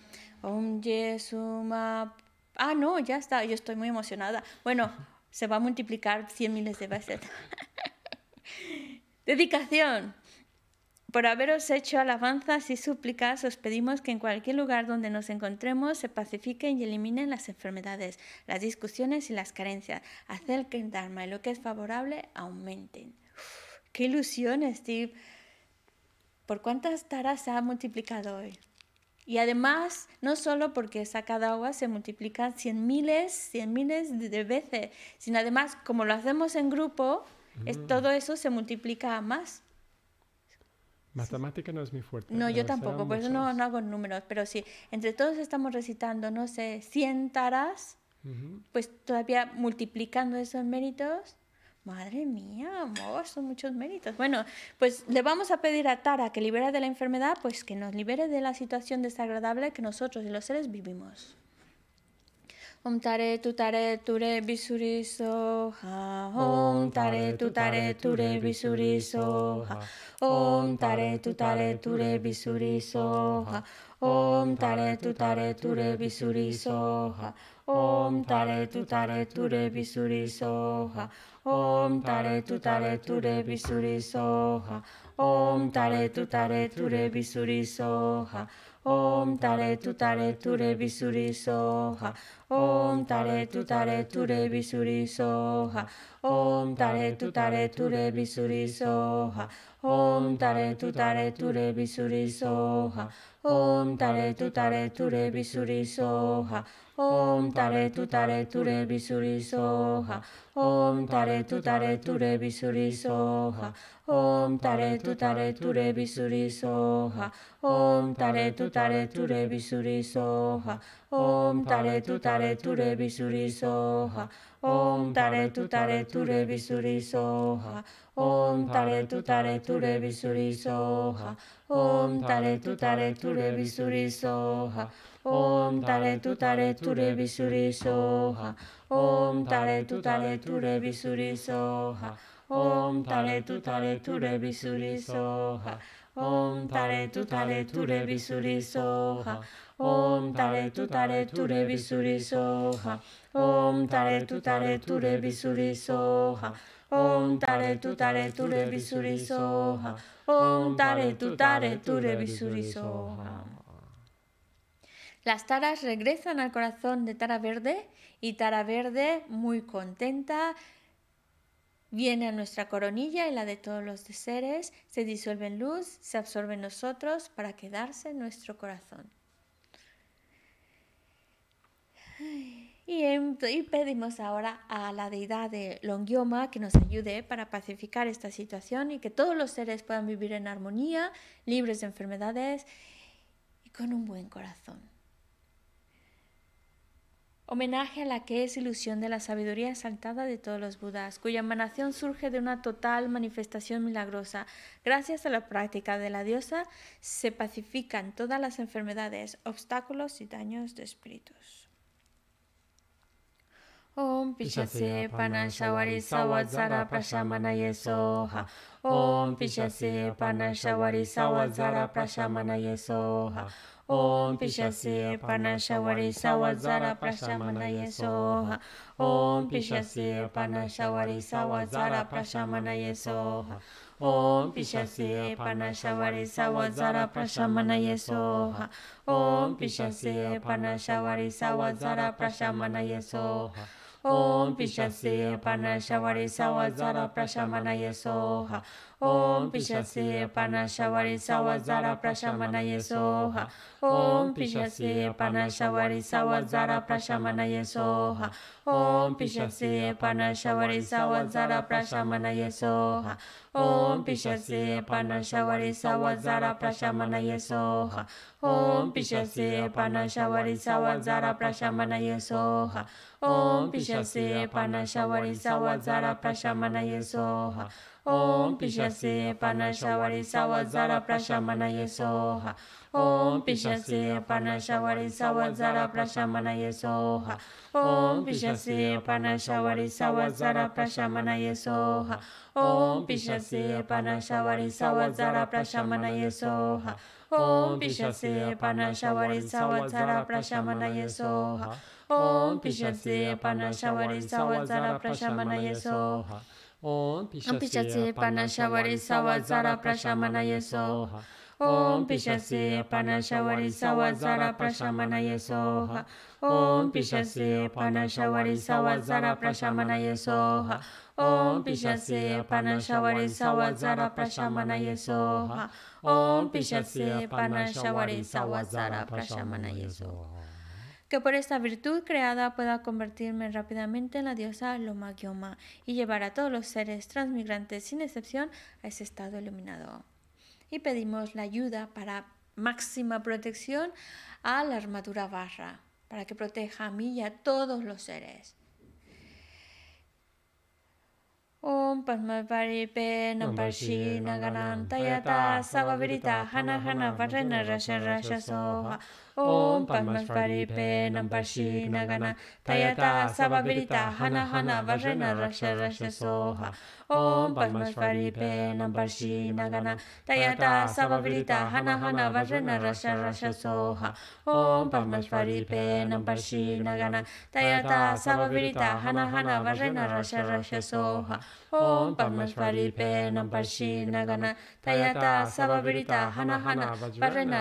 Om Yesuma. Ah, no, ya está, yo estoy muy emocionada. Bueno, se va a multiplicar cien miles de veces. Dedicación. Por haberos hecho alabanzas y súplicas, os pedimos que en cualquier lugar donde nos encontremos se pacifiquen y eliminen las enfermedades, las discusiones y las carencias. Hacer que el Dharma y lo que es favorable aumenten. ¡Qué ilusión, Steve! ¿Por cuántas taras se ha multiplicado hoy? Y además, no solo porque esa cada agua se multiplica cien miles, cien miles de veces, sino además, como lo hacemos en grupo, mm. todo eso se multiplica más. Matemática no es mi fuerte. No, yo tampoco, por eso no, no, hago números, pero si entre todos estamos recitando, no sé, 100 taras, pues todavía multiplicando esos méritos, Madre mía, amor, son muchos méritos. Bueno, pues le vamos a pedir a Tara que libere de la enfermedad, pues que nos libere de la situación desagradable que nosotros y los seres vivimos. Om tare tu tare ture bisuri soha. Om tare tu tare ture bisuri soha. Om tare tu tare ture bisuri soha. Om tare tu tare ture bisuri soha. Om tare tu tare ture bisuri soha. Om tare tu tare ture bizuri soha. Om tare tu tare ture bizuri soha. Om tare tu tare ture bizuri soha. Om tare tu tare ture bizuri soha. Om tare tu tare ture bizuri soha. Om tare tu tare ture bizuri soha. Om tare tu tare ture bizuri soha. Om tare tu tare ture soha. Om tare tu tare ture bisuri soha. Om tare tu tare ture bisuri soha. Om tare tu tare ture bisuri soha. Om tare tu tare ture bisuri soha. Om tare tu tare ture bisuri soha. Om tare tu tare ture bisuri soha. Om tare tu tare ture bisuri soha. Om tare tu tare ture bisuri soha. ओम तारे तू तारे तुरे बिसुरी सोहा ओम तारे तू तारे तुरे बिसुरी सोहा ओम तारे तू तारे तुरे बिसुरी सोहा ओम तारे तू तारे तुरे बिसुरी सोहा ओम तारे तू तारे तुरे बिसुरी सोहा ओम तारे तू तारे तुरे बिसुरी सोहा ओम तारे तू तारे तुरे बिसुरी सोहा ओम तारे तू तारे तुरे बिसुरी Soha Las taras regresan al corazón de Tara Verde y Tara Verde, muy contenta, viene a nuestra coronilla y la de todos los seres, se disuelve en luz, se absorbe en nosotros para quedarse en nuestro corazón. Y, em, y, pedimos ahora a la deidad de Longioma que nos ayude para pacificar esta situación y que todos los seres puedan vivir en armonía, libres de enfermedades y con un buen corazón. Homenaje a la que es ilusión de la sabiduría exaltada de todos los Budas, cuya emanación surge de una total manifestación milagrosa. Gracias a la práctica de la diosa se pacifican todas las enfermedades, obstáculos y daños de espíritus. ॐ पिशसे पनशवरि सवजर प्रशमनय सोः ॐ पिशसे पनशवरि सवजर प्रशमनय सोः ॐ पिशसे पनशवरि सवजर प्रशमनय सोः ॐ पिशसे पनशवरि सवजर प्रशमनय सोः ॐ पिशसे पनशवरि सवजर प्रशमनय सोः ॐ पिशसे पनशवरि सवजर प्रशमनय सोः ॐ पिशसे पनशवरि सवजर प्रशमनय सोः ॐ पिशसे पनशवरि सवजर प्रशमनय सोः ॐ पिशस्य पनशवरि सवजर प्रशमनय सोः ॐ पिशस्य पनशवरि सवजर प्रशमनय सोः ॐ पिशस्य पनशवरि सवजर प्रशमनय सोः ॐ पिशस्य पनशवरिसवज्रप्रशमनये सोः ॐ पिशस्य पनशवरिसवज्रप्रशमनये सोः ॐ पिशस्य पनशवरिसवज्रप्रशमनये सोः ॐ पिशस्य पनशवरिसवज्रप्रशमनये सोः ॐ पिशस्य पनशवरिसवज्रप्रशमनये सोः ॐ पिशस्य पनशवरिसवज्रप्रशमनये सोः ॐ पिशसे पनशवरि सवजर प्रशमनय सोः ॐ पिशसे पनशवरि सवजर प्रशमनय सोः ॐ पिशसे पनशवरि सवजर प्रशमनय सोः ॐ पिशसे पनशवरि सवजर ॐ पनशवरि सवजर por esta virtud creada pueda convertirme rápidamente en la diosa Loma Gyoma y llevar a todos los seres transmigrantes sin excepción a ese estado iluminado. Y pedimos la ayuda para máxima protección a la armadura barra, para que proteja a mí y a todos los seres. ॐ पद्मस्वरूपे नं पश्ये नगन तयता सवविरिता हन हन वशन रश रश सोः ॐ पद्मस्वरूपे नं पश्ये नगन तयता सवविरिता हन हन वशन रश रश सोः ॐ पद्मस्वरूपे नं तयता सवविरिता हन हन वशन रश रश सोः ॐ पद्मस्वरूपे नं पश्ये तयता सवविरिता हन हन वशन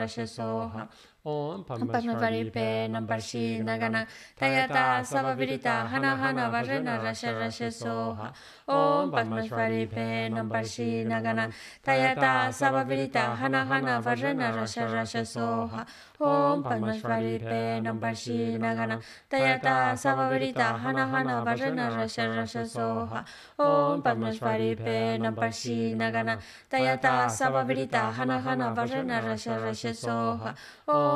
रश रश सोः Om Parmeshwari Pe Namparshi Nagana Tayata Savavirita Hana Hana Vajana Rasha Rasha Soha Om Parmeshwari Pe Namparshi Nagana Tayata Savavirita Hana Hana Rasha Rasha Soha Om Parmeshwari Pe Namparshi Nagana Tayata Savavirita Hana Hana Vajana Rasha Rasha Soha Om Parmeshwari Pe Namparshi Nagana Tayata Savavirita Hana Hana Vajana Rasha Rasha Soha Om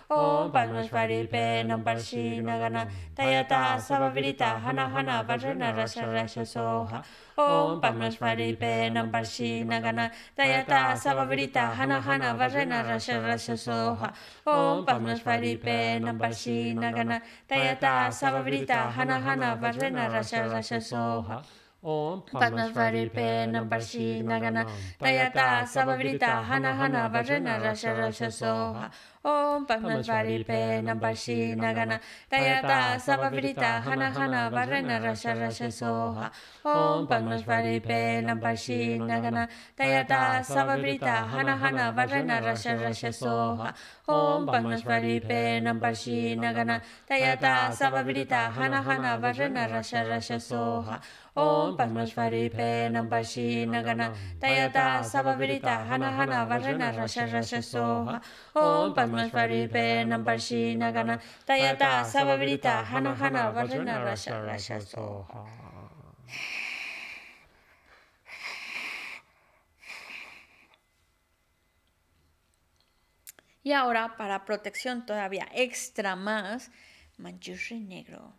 Om Padmasvari Pe Nam Parshina Gana Tayata Sabavirita Hana Hana Vajrana Rasha Rasha Soha Om Padmasvari Pe Nam Parshina Gana Tayata Sabavirita Hana Hana Vajrana Rasha Rasha Soha Om Padmasvari Pe Nam Parshina Gana Tayata Sabavirita Hana Hana Vajrana Rasha Rasha Soha Om Padmasvari Pe Nam Parshina Gana Tayata Sabavirita Hana Hana Vajrana Rasha Rasha Soha ॐ पङ्गद्वारीपे न पर्षि नगन तयता सववृता हन हन वरण रस रस सोहा ॐ पङ्गद्वारीपे न पर्षि नगन तयता सववृता हन हन वरण रस रस सोहा ॐ पङ्गद्वारीपे न पर्षि नगन तयता सववृता Hana हन वरण Rasha रस सोहा ॐ पद्मस्वरूपे न पशि नगन Tayata सववृता Hana Hana Baran Rasha Rasha Soha Om Padmasvari Penam Parshina nagana Tayata Sababrita Hana Hana varjana Rasha Rasha Soha. Y ahora para protección todavía extra más, manchurri negro.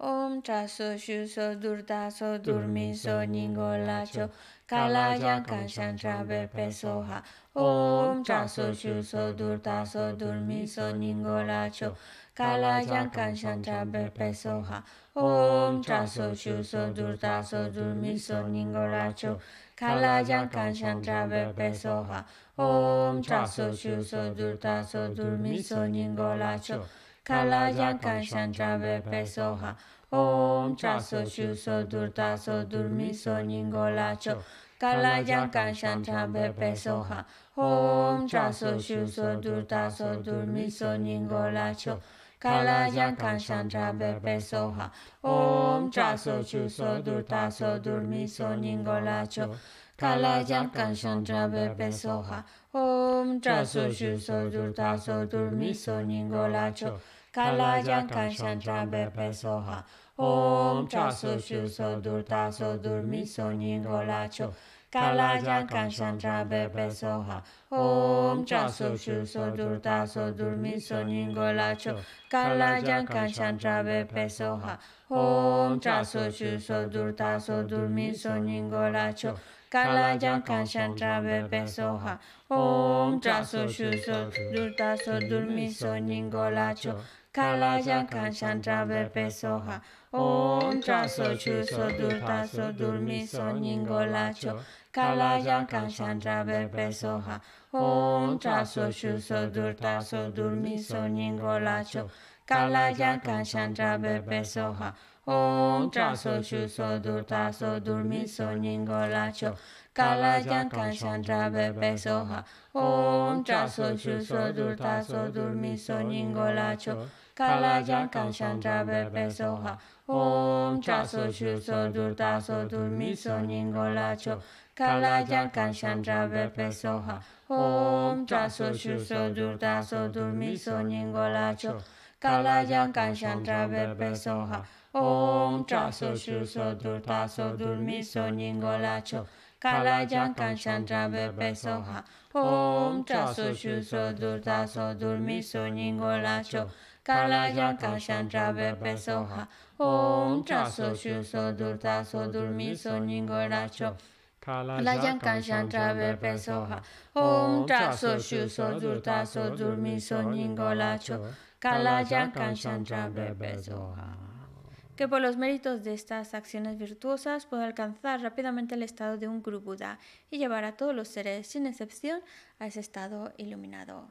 Om chaso shuso durdaso durmiso ningolacho kalayan kanshan trabe pesoha. Om chaso shuso durdaso durmiso ningolacho kalayan kanshan trabe pesoha. Om chaso shuso durdaso durmiso ningolacho kalayan kanshan trabe pesoha. Om chaso shuso durdaso durmiso ningolacho Kalaja Kanshan Trave Pesoha Om Chaso Shuso Durtaso Durmiso Ningolacho Kalajan Kanshan Trave Pesoha Om Chaso Shuso Durtaso Durmiso Ningolacho Kalajan Kanshan Trave Pesoha Om Chaso Shuso Durtaso Durmiso Ningolacho Kalajan Kanshan Trave Pesoha Om Chaso so Durtaso Durmiso Ningolacho Kalajan kan shantram bepe soha. Om cha so shu so dur ta so dur mi so nyingo la cho. Kalajan kan shantram bepe soha. Om cha so shu so dur ta so dur mi so nyingo la cho. Kalajan kan shantram bepe soha. Om cha so shu so dur ta so dur mi so nyingo la cho. Kalajan kan shantram bepe soha. Om cha so shu so dur ta so dur mi so nyingo la cho. Kalajan kanchan travel pesoha. Om traso chuso durtaso durmiso ningolacho. Kalajan kanchan travel pesoha. Om traso chuso durtaso durmiso ningolacho. Kalajan kanchan travel pesoha. Om traso chuso durtaso durmiso ningolacho. Kalajan kanchan travel pesoha. Om traso chuso durtaso durmiso ningolacho. Kalajan Kanshan Drabe Pesoha Om Chaso Shuso Durdaso Durmiso Ningolacho Kalajan Kanshan Drabe Pesoha Om Chaso Shuso Durdaso Durmiso Ningolacho Kalajan Kanshan Drabe Pesoha Om Chaso Shuso Durdaso Durmiso Ningolacho Kalajan Kanshan Drabe Pesoha Om Chaso Shuso Durdaso Durmiso Ningolacho Kalaya kashan trabe pesoha. Om traso shu so dur so dur so ningola Kalayan kashan trabe pesoha. Om traso shu so dur so ningola Kalayan kashan trabe que por los méritos de estas acciones virtuosas puede alcanzar rápidamente el estado de un Guru Buda y llevar a todos los seres, sin excepción, a ese estado iluminado.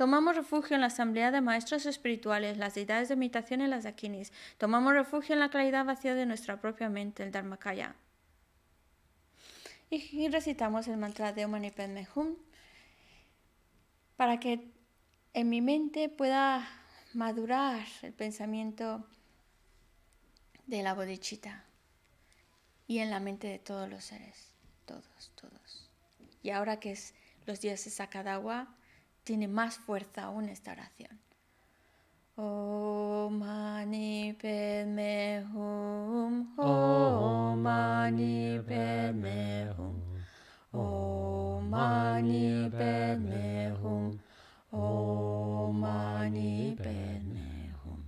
Tomamos refugio en la asamblea de maestros espirituales, las deidades de imitación y las akinis. Tomamos refugio en la claridad vacía de nuestra propia mente, el Dharmakaya. Y recitamos el mantra de Mani Padme para que en mi mente pueda madurar el pensamiento de la bodichita y en la mente de todos los seres, todos, todos. Y ahora que es los días de Sakadawa, tiene más fuerza aún esta oración. Om Mani Padme Hum. Om Mani Padme Hum. Om Mani Padme Hum. Om Mani Padme Hum.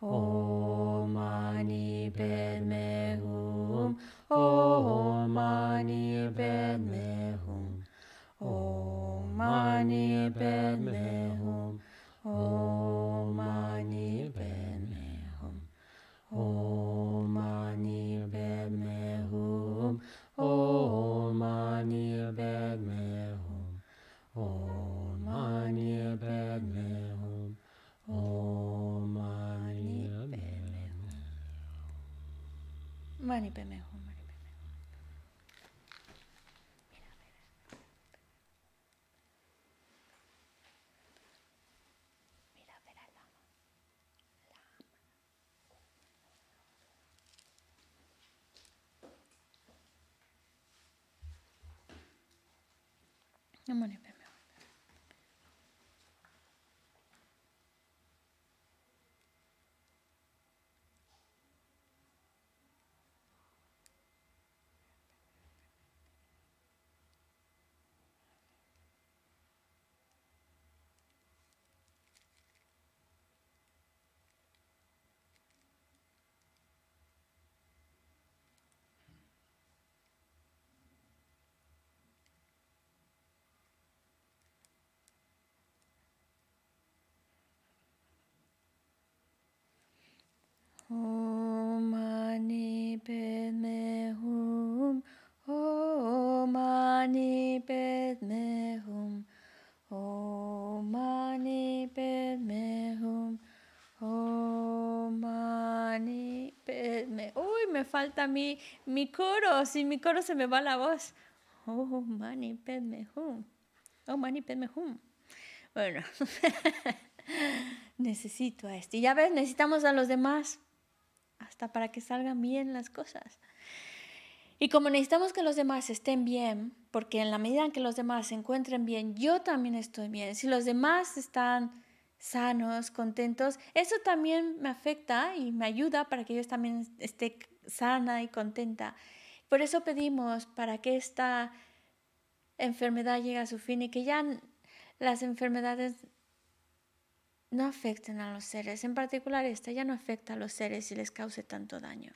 Om Mani Padme Hum. Om Mani Padme Hum. Om Mani ben Mehum. Om Mani ben Mehum. Om Mani ben Mehum. Om Mani ben Mehum. Om Mani ben Mehum. Om Mani ben Mehum. Mani ben Mehum. No manio. me falta mi, mi coro, si mi coro se me va la voz. Oh, mani pedme hum. Oh, mani pedme hum. Bueno, necesito a este. Y ya ves, necesitamos a los demás, hasta para que salgan bien las cosas. Y como necesitamos que los demás estén bien, porque en la medida en que los demás se encuentren bien, yo también estoy bien. Si los demás están sanos, contentos, eso también me afecta y me ayuda para que ellos también estén sana y contenta. Por eso pedimos para que esta enfermedad llegue a su fin y que ya las enfermedades no afecten a los seres, en particular esta ya no afecta a los seres y les cause tanto daño.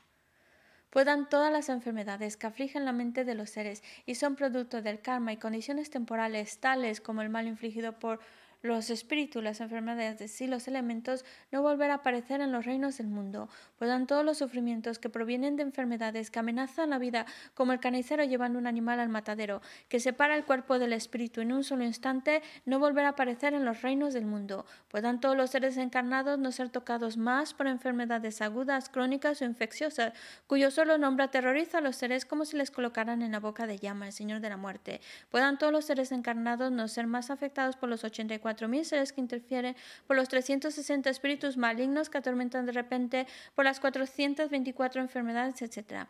Puedan todas las enfermedades que afligen la mente de los seres y son producto del karma y condiciones temporales tales como el mal infligido por los espíritus, las enfermedades de sí, los elementos no volver a aparecer en los reinos del mundo. Puedan todos los sufrimientos que provienen de enfermedades que amenazan la vida, como el carnicero llevando un animal al matadero, que separa el cuerpo del espíritu en un solo instante, no volver a aparecer en los reinos del mundo. Puedan todos los seres encarnados no ser tocados más por enfermedades agudas, crónicas o infecciosas, cuyo solo nombre aterroriza a los seres como si les colocaran en la boca de llama el Señor de la Muerte. Puedan todos los seres encarnados no ser más afectados por los 84 4.000 seres que interfieren, por los 360 espíritus malignos que atormentan de repente, por las 424 enfermedades, etc.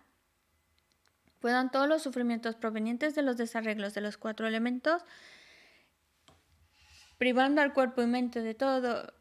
Puedan todos los sufrimientos provenientes de los desarreglos de los cuatro elementos, privando al cuerpo y mente de todo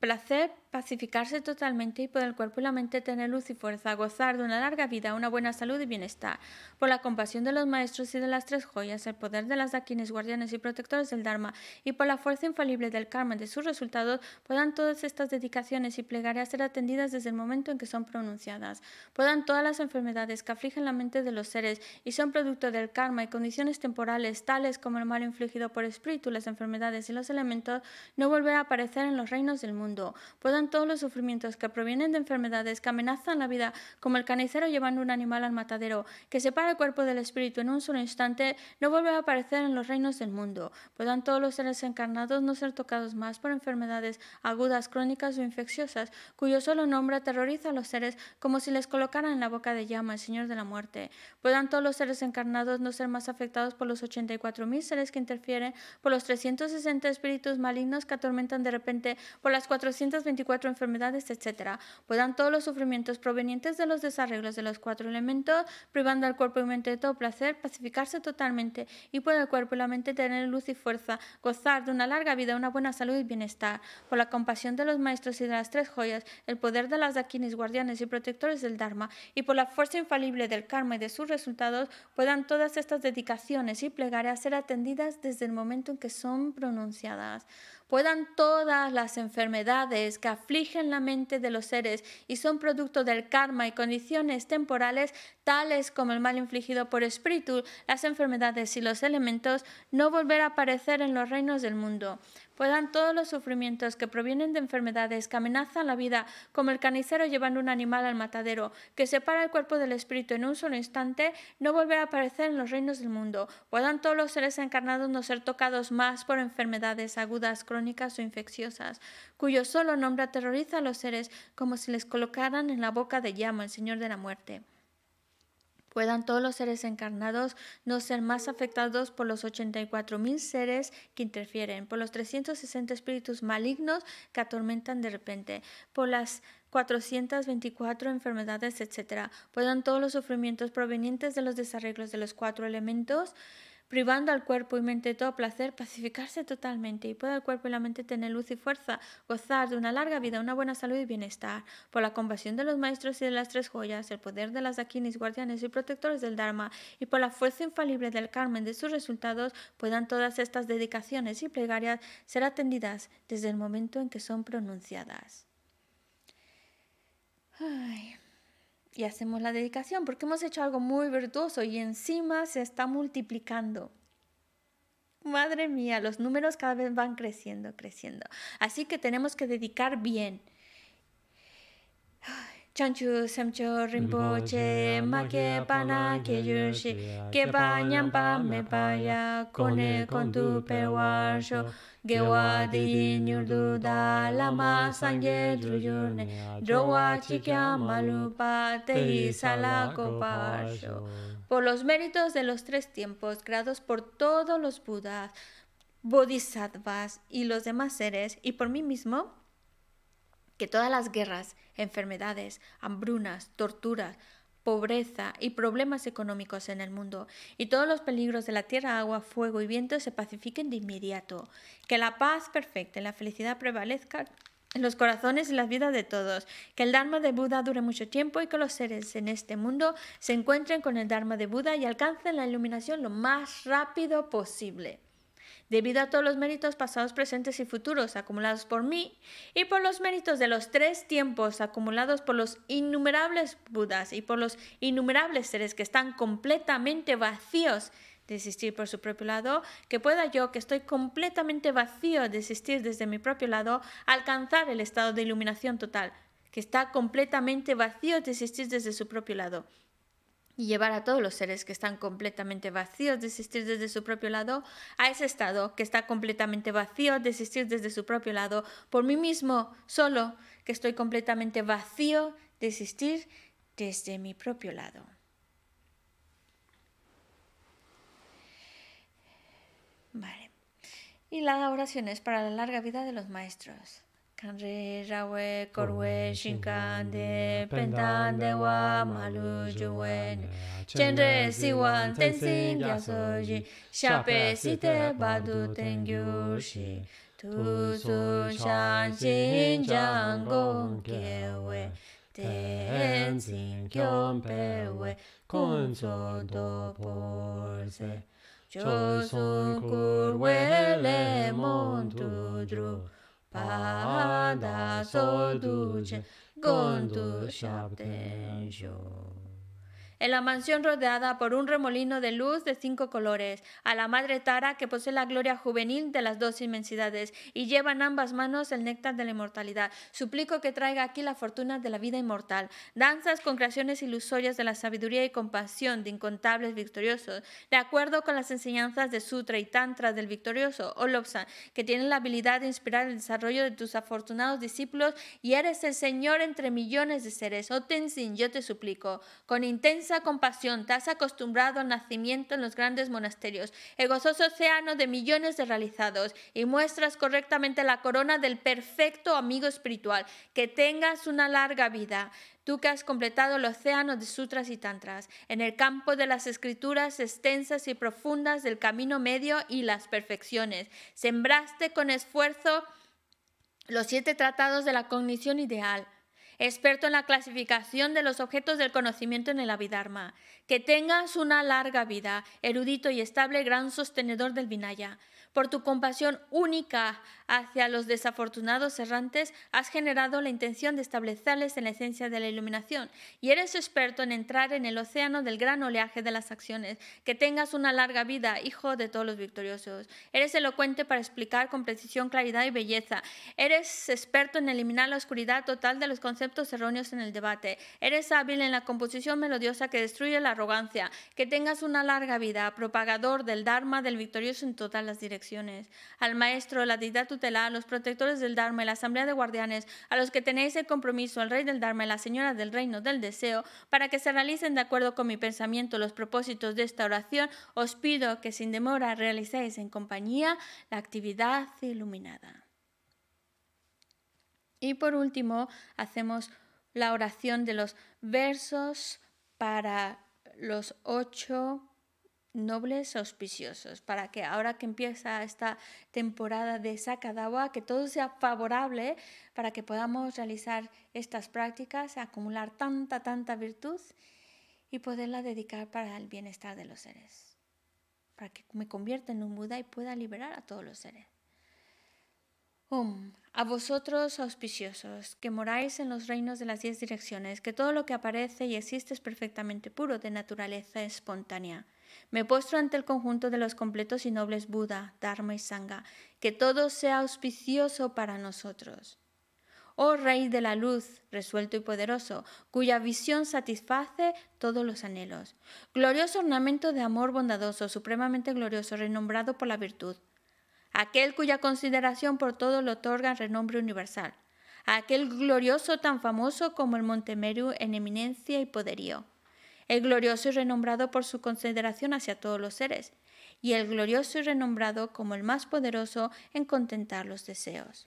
placer, pacificarse totalmente y por el cuerpo y la mente tener luz y fuerza, gozar de una larga vida, una buena salud y bienestar. Por la compasión de los maestros y de las tres joyas, el poder de las daquines, guardianes y protectores del Dharma, y por la fuerza infalible del karma de sus resultados, puedan todas estas dedicaciones y plegarias ser atendidas desde el momento en que son pronunciadas. Puedan todas las enfermedades que afligen la mente de los seres y son producto del karma y condiciones temporales, tales como el mal infligido por espíritu, las enfermedades y los elementos, no volver a aparecer en los reinos del mundo. Puedan todos los sufrimientos que provienen de enfermedades que amenazan la vida, como el canicero llevando un animal al matadero, que separa el cuerpo del espíritu en un solo instante, no vuelve a aparecer en los reinos del mundo. Puedan todos los seres encarnados no ser tocados más por enfermedades agudas, crónicas o infecciosas, cuyo solo nombre aterroriza a los seres como si les colocaran en la boca de llama el Señor de la Muerte. Puedan todos los seres encarnados no ser más afectados por los 84.000 seres que interfieren, por los 360 espíritus malignos que atormentan de repente, por las 424 cuatro enfermedades, etcétera. Puedan todos los sufrimientos provenientes de los desarreglos de los cuatro elementos, privando al cuerpo y mente de todo placer, pacificarse totalmente y por el cuerpo y la mente tener luz y fuerza, gozar de una larga vida, una buena salud y bienestar. Por la compasión de los maestros y de las tres joyas, el poder de las dakinis, guardianes y protectores del Dharma, y por la fuerza infalible del karma y de sus resultados, puedan todas estas dedicaciones y plegarias ser atendidas desde el momento en que son pronunciadas puedan todas las enfermedades que afligen la mente de los seres y son producto del karma y condiciones temporales, tales como el mal infligido por espíritu, las enfermedades y los elementos, no volver a aparecer en los reinos del mundo puedan todos los sufrimientos que provienen de enfermedades que amenazan la vida, como el carnicero llevando un animal al matadero, que separa el cuerpo del espíritu en un solo instante, no volver a aparecer en los reinos del mundo. Puedan todos los seres encarnados no ser tocados más por enfermedades agudas, crónicas o infecciosas, cuyo solo nombre aterroriza a los seres como si les colocaran en la boca de llama el Señor de la muerte puedan todos los seres encarnados no ser más afectados por los mil seres que interfieren, por los 360 espíritus malignos que atormentan de repente, por las 424 enfermedades, etc. Puedan todos los sufrimientos provenientes de los desarreglos de los cuatro elementos privando al cuerpo y mente de todo placer, pacificarse totalmente y pueda el cuerpo y la mente tener luz y fuerza, gozar de una larga vida, una buena salud y bienestar. Por la compasión de los maestros y de las tres joyas, el poder de las akinis, guardianes y protectores del Dharma, y por la fuerza infalible del Carmen de sus resultados, puedan todas estas dedicaciones y plegarias ser atendidas desde el momento en que son pronunciadas. Ay y hacemos la dedicación porque hemos hecho algo muy virtuoso y encima se está multiplicando. Madre mía, los números cada vez van creciendo, creciendo. Así que tenemos que dedicar bien. Por los méritos de los tres tiempos creados por todos los budas, bodhisattvas y los demás seres, y por mí mismo, que todas las guerras, enfermedades, hambrunas, torturas, pobreza y problemas económicos en el mundo, y todos los peligros de la tierra, agua, fuego y viento se pacifiquen de inmediato, que la paz perfecta y la felicidad prevalezcan en los corazones y las vidas de todos, que el Dharma de Buda dure mucho tiempo y que los seres en este mundo se encuentren con el Dharma de Buda y alcancen la iluminación lo más rápido posible debido a todos los méritos pasados, presentes y futuros acumulados por mí, y por los méritos de los tres tiempos acumulados por los innumerables Budas y por los innumerables seres que están completamente vacíos de existir por su propio lado, que pueda yo, que estoy completamente vacío de existir desde mi propio lado, alcanzar el estado de iluminación total, que está completamente vacío de existir desde su propio lado y llevar a todos los seres que están completamente vacíos de existir desde su propio lado a ese estado que está completamente vacío de existir desde su propio lado por mí mismo solo, que estoy completamente vacío de existir desde mi propio lado. Vale. Y la oración es para la larga vida de los maestros. Kanri rawe korwe shinkande pentande wa malu juwe Chenre siwan tenzin yasoji shape site badu tengyushi Tuzu shanshin janggong kewe tenzin kyompewe konzo do porse Chosun kurwe le montudru pada soduce gondu șapte jo. en la mansión rodeada por un remolino de luz de cinco colores, a la madre Tara que posee la gloria juvenil de las dos inmensidades y lleva en ambas manos el néctar de la inmortalidad. Suplico que traiga aquí la fortuna de la vida inmortal. Danzas con creaciones ilusorias de la sabiduría y compasión de incontables victoriosos, de acuerdo con las enseñanzas de Sutra y Tantra del victorioso Olopsa, que tiene la habilidad de inspirar el desarrollo de tus afortunados discípulos y eres el Señor entre millones de seres. Oh Tenzin, yo te suplico, con intensa compasión te has acostumbrado al nacimiento en los grandes monasterios, el gozoso océano de millones de realizados, y muestras correctamente la corona del perfecto amigo espiritual. Que tengas una larga vida. Tú que has completado el océano de sutras y tantras, en el campo de las escrituras extensas y profundas del camino medio y las perfecciones, sembraste con esfuerzo los siete tratados de la cognición ideal experto en la clasificación de los objetos del conocimiento en el Abhidharma. Que tengas una larga vida, erudito y estable gran sostenedor del Vinaya. Por tu compasión única hacia los desafortunados errantes, has generado la intención de establecerles en la esencia de la iluminación y eres experto en entrar en el océano del gran oleaje de las acciones. Que tengas una larga vida, hijo de todos los victoriosos. Eres elocuente para explicar con precisión, claridad y belleza. Eres experto en eliminar la oscuridad total de los conceptos erróneos en el debate. Eres hábil en la composición melodiosa que destruye la arrogancia. Que tengas una larga vida, propagador del Dharma del victorioso en todas las direcciones al maestro, la deidad tutelar, los protectores del Dharma, la asamblea de guardianes, a los que tenéis el compromiso, al rey del Dharma y la señora del reino del deseo, para que se realicen de acuerdo con mi pensamiento los propósitos de esta oración, os pido que sin demora realicéis en compañía la actividad iluminada. Y por último, hacemos la oración de los versos para los ocho nobles auspiciosos, para que ahora que empieza esta temporada de Sakadawa, que todo sea favorable para que podamos realizar estas prácticas, acumular tanta, tanta virtud y poderla dedicar para el bienestar de los seres, para que me convierta en un Buda y pueda liberar a todos los seres. Um, a vosotros auspiciosos, que moráis en los reinos de las diez direcciones, que todo lo que aparece y existe es perfectamente puro, de naturaleza espontánea me postro ante el conjunto de los completos y nobles Buda, Dharma y Sangha, que todo sea auspicioso para nosotros. Oh Rey de la Luz, resuelto y poderoso, cuya visión satisface todos los anhelos. Glorioso ornamento de amor bondadoso, supremamente glorioso, renombrado por la virtud. Aquel cuya consideración por todo le otorga renombre universal. Aquel glorioso tan famoso como el Montemeru en eminencia y poderío el glorioso y renombrado por su consideración hacia todos los seres, y el glorioso y renombrado como el más poderoso en contentar los deseos.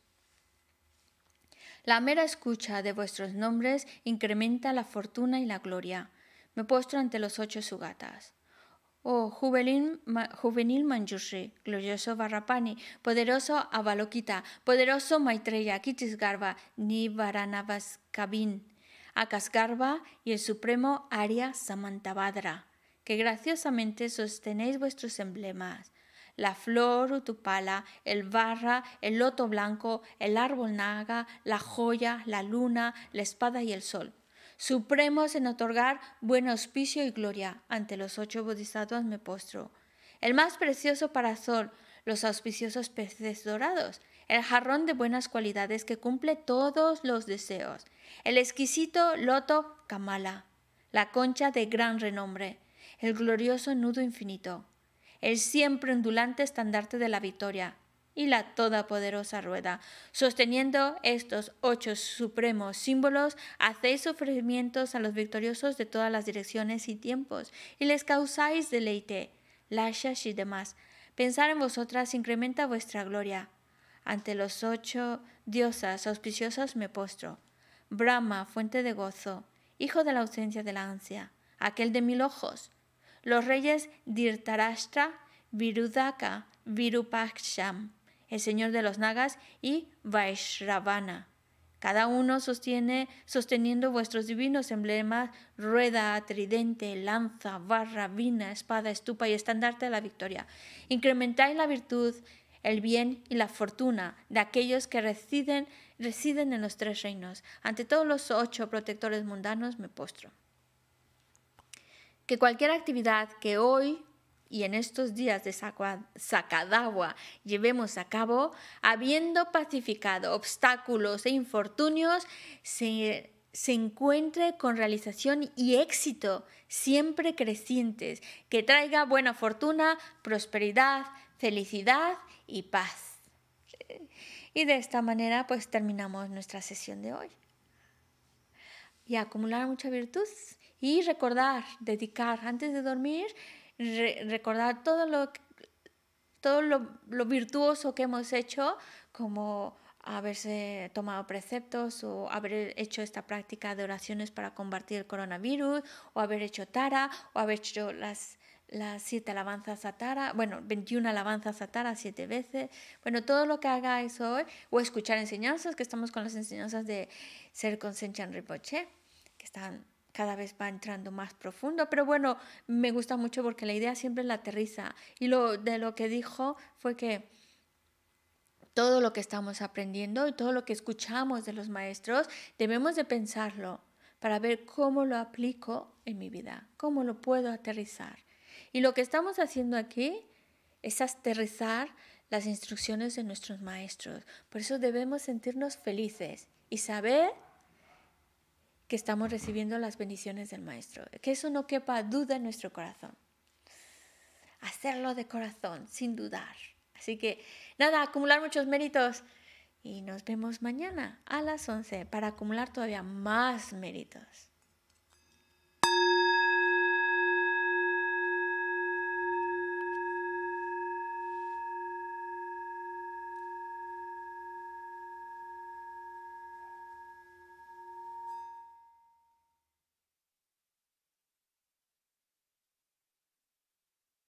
La mera escucha de vuestros nombres incrementa la fortuna y la gloria. Me postro ante los ocho sugatas. Oh, juvenil, juvenil Manjushri, glorioso barrapani, poderoso Avalokita, poderoso Maitreya, Kitisgarva, kabin. Cascarva y el supremo Arya Samantabhadra, que graciosamente sostenéis vuestros emblemas. La flor utupala, el barra, el loto blanco, el árbol naga, la joya, la luna, la espada y el sol. Supremos en otorgar buen auspicio y gloria. Ante los ocho bodhisattvas me postro. El más precioso para sol, los auspiciosos peces dorados, el jarrón de buenas cualidades que cumple todos los deseos, el exquisito loto Kamala, la concha de gran renombre, el glorioso nudo infinito, el siempre ondulante estandarte de la victoria y la todopoderosa rueda. Sosteniendo estos ocho supremos símbolos, hacéis ofrecimientos a los victoriosos de todas las direcciones y tiempos y les causáis deleite, lashas y demás. Pensar en vosotras incrementa vuestra gloria. Ante los ocho diosas auspiciosas me postro. Brahma, fuente de gozo, hijo de la ausencia de la ansia, aquel de mil ojos. Los reyes Dirtarashtra, Virudaka, Virupaksham, el señor de los nagas y Vaishravana. Cada uno sostiene, sosteniendo vuestros divinos emblemas, rueda, tridente, lanza, barra, vina, espada, estupa y estandarte de la victoria. Incrementáis la virtud el bien y la fortuna de aquellos que residen, residen en los tres reinos. Ante todos los ocho protectores mundanos me postro. Que cualquier actividad que hoy y en estos días de Sacadagua llevemos a cabo, habiendo pacificado obstáculos e infortunios, se, se encuentre con realización y éxito, siempre crecientes, que traiga buena fortuna, prosperidad, felicidad y paz. Y de esta manera pues terminamos nuestra sesión de hoy. Y acumular mucha virtud y recordar, dedicar antes de dormir, recordar todo lo todo lo virtuoso que hemos hecho, como haberse tomado preceptos o haber hecho esta práctica de oraciones para combatir el coronavirus o haber hecho tara o haber hecho las las siete alabanzas a Tara, bueno, 21 alabanzas a Tara siete veces. Bueno, todo lo que hagáis hoy, o escuchar enseñanzas, que estamos con las enseñanzas de Ser con Senchan Rinpoche, que están cada vez va entrando más profundo, pero bueno, me gusta mucho porque la idea siempre la aterriza. Y lo de lo que dijo fue que todo lo que estamos aprendiendo y todo lo que escuchamos de los maestros, debemos de pensarlo para ver cómo lo aplico en mi vida, cómo lo puedo aterrizar. Y lo que estamos haciendo aquí es aterrizar las instrucciones de nuestros maestros. Por eso debemos sentirnos felices y saber que estamos recibiendo las bendiciones del Maestro. Que eso no quepa duda en nuestro corazón. Hacerlo de corazón, sin dudar. Así que nada, acumular muchos méritos. Y nos vemos mañana a las 11 para acumular todavía más méritos.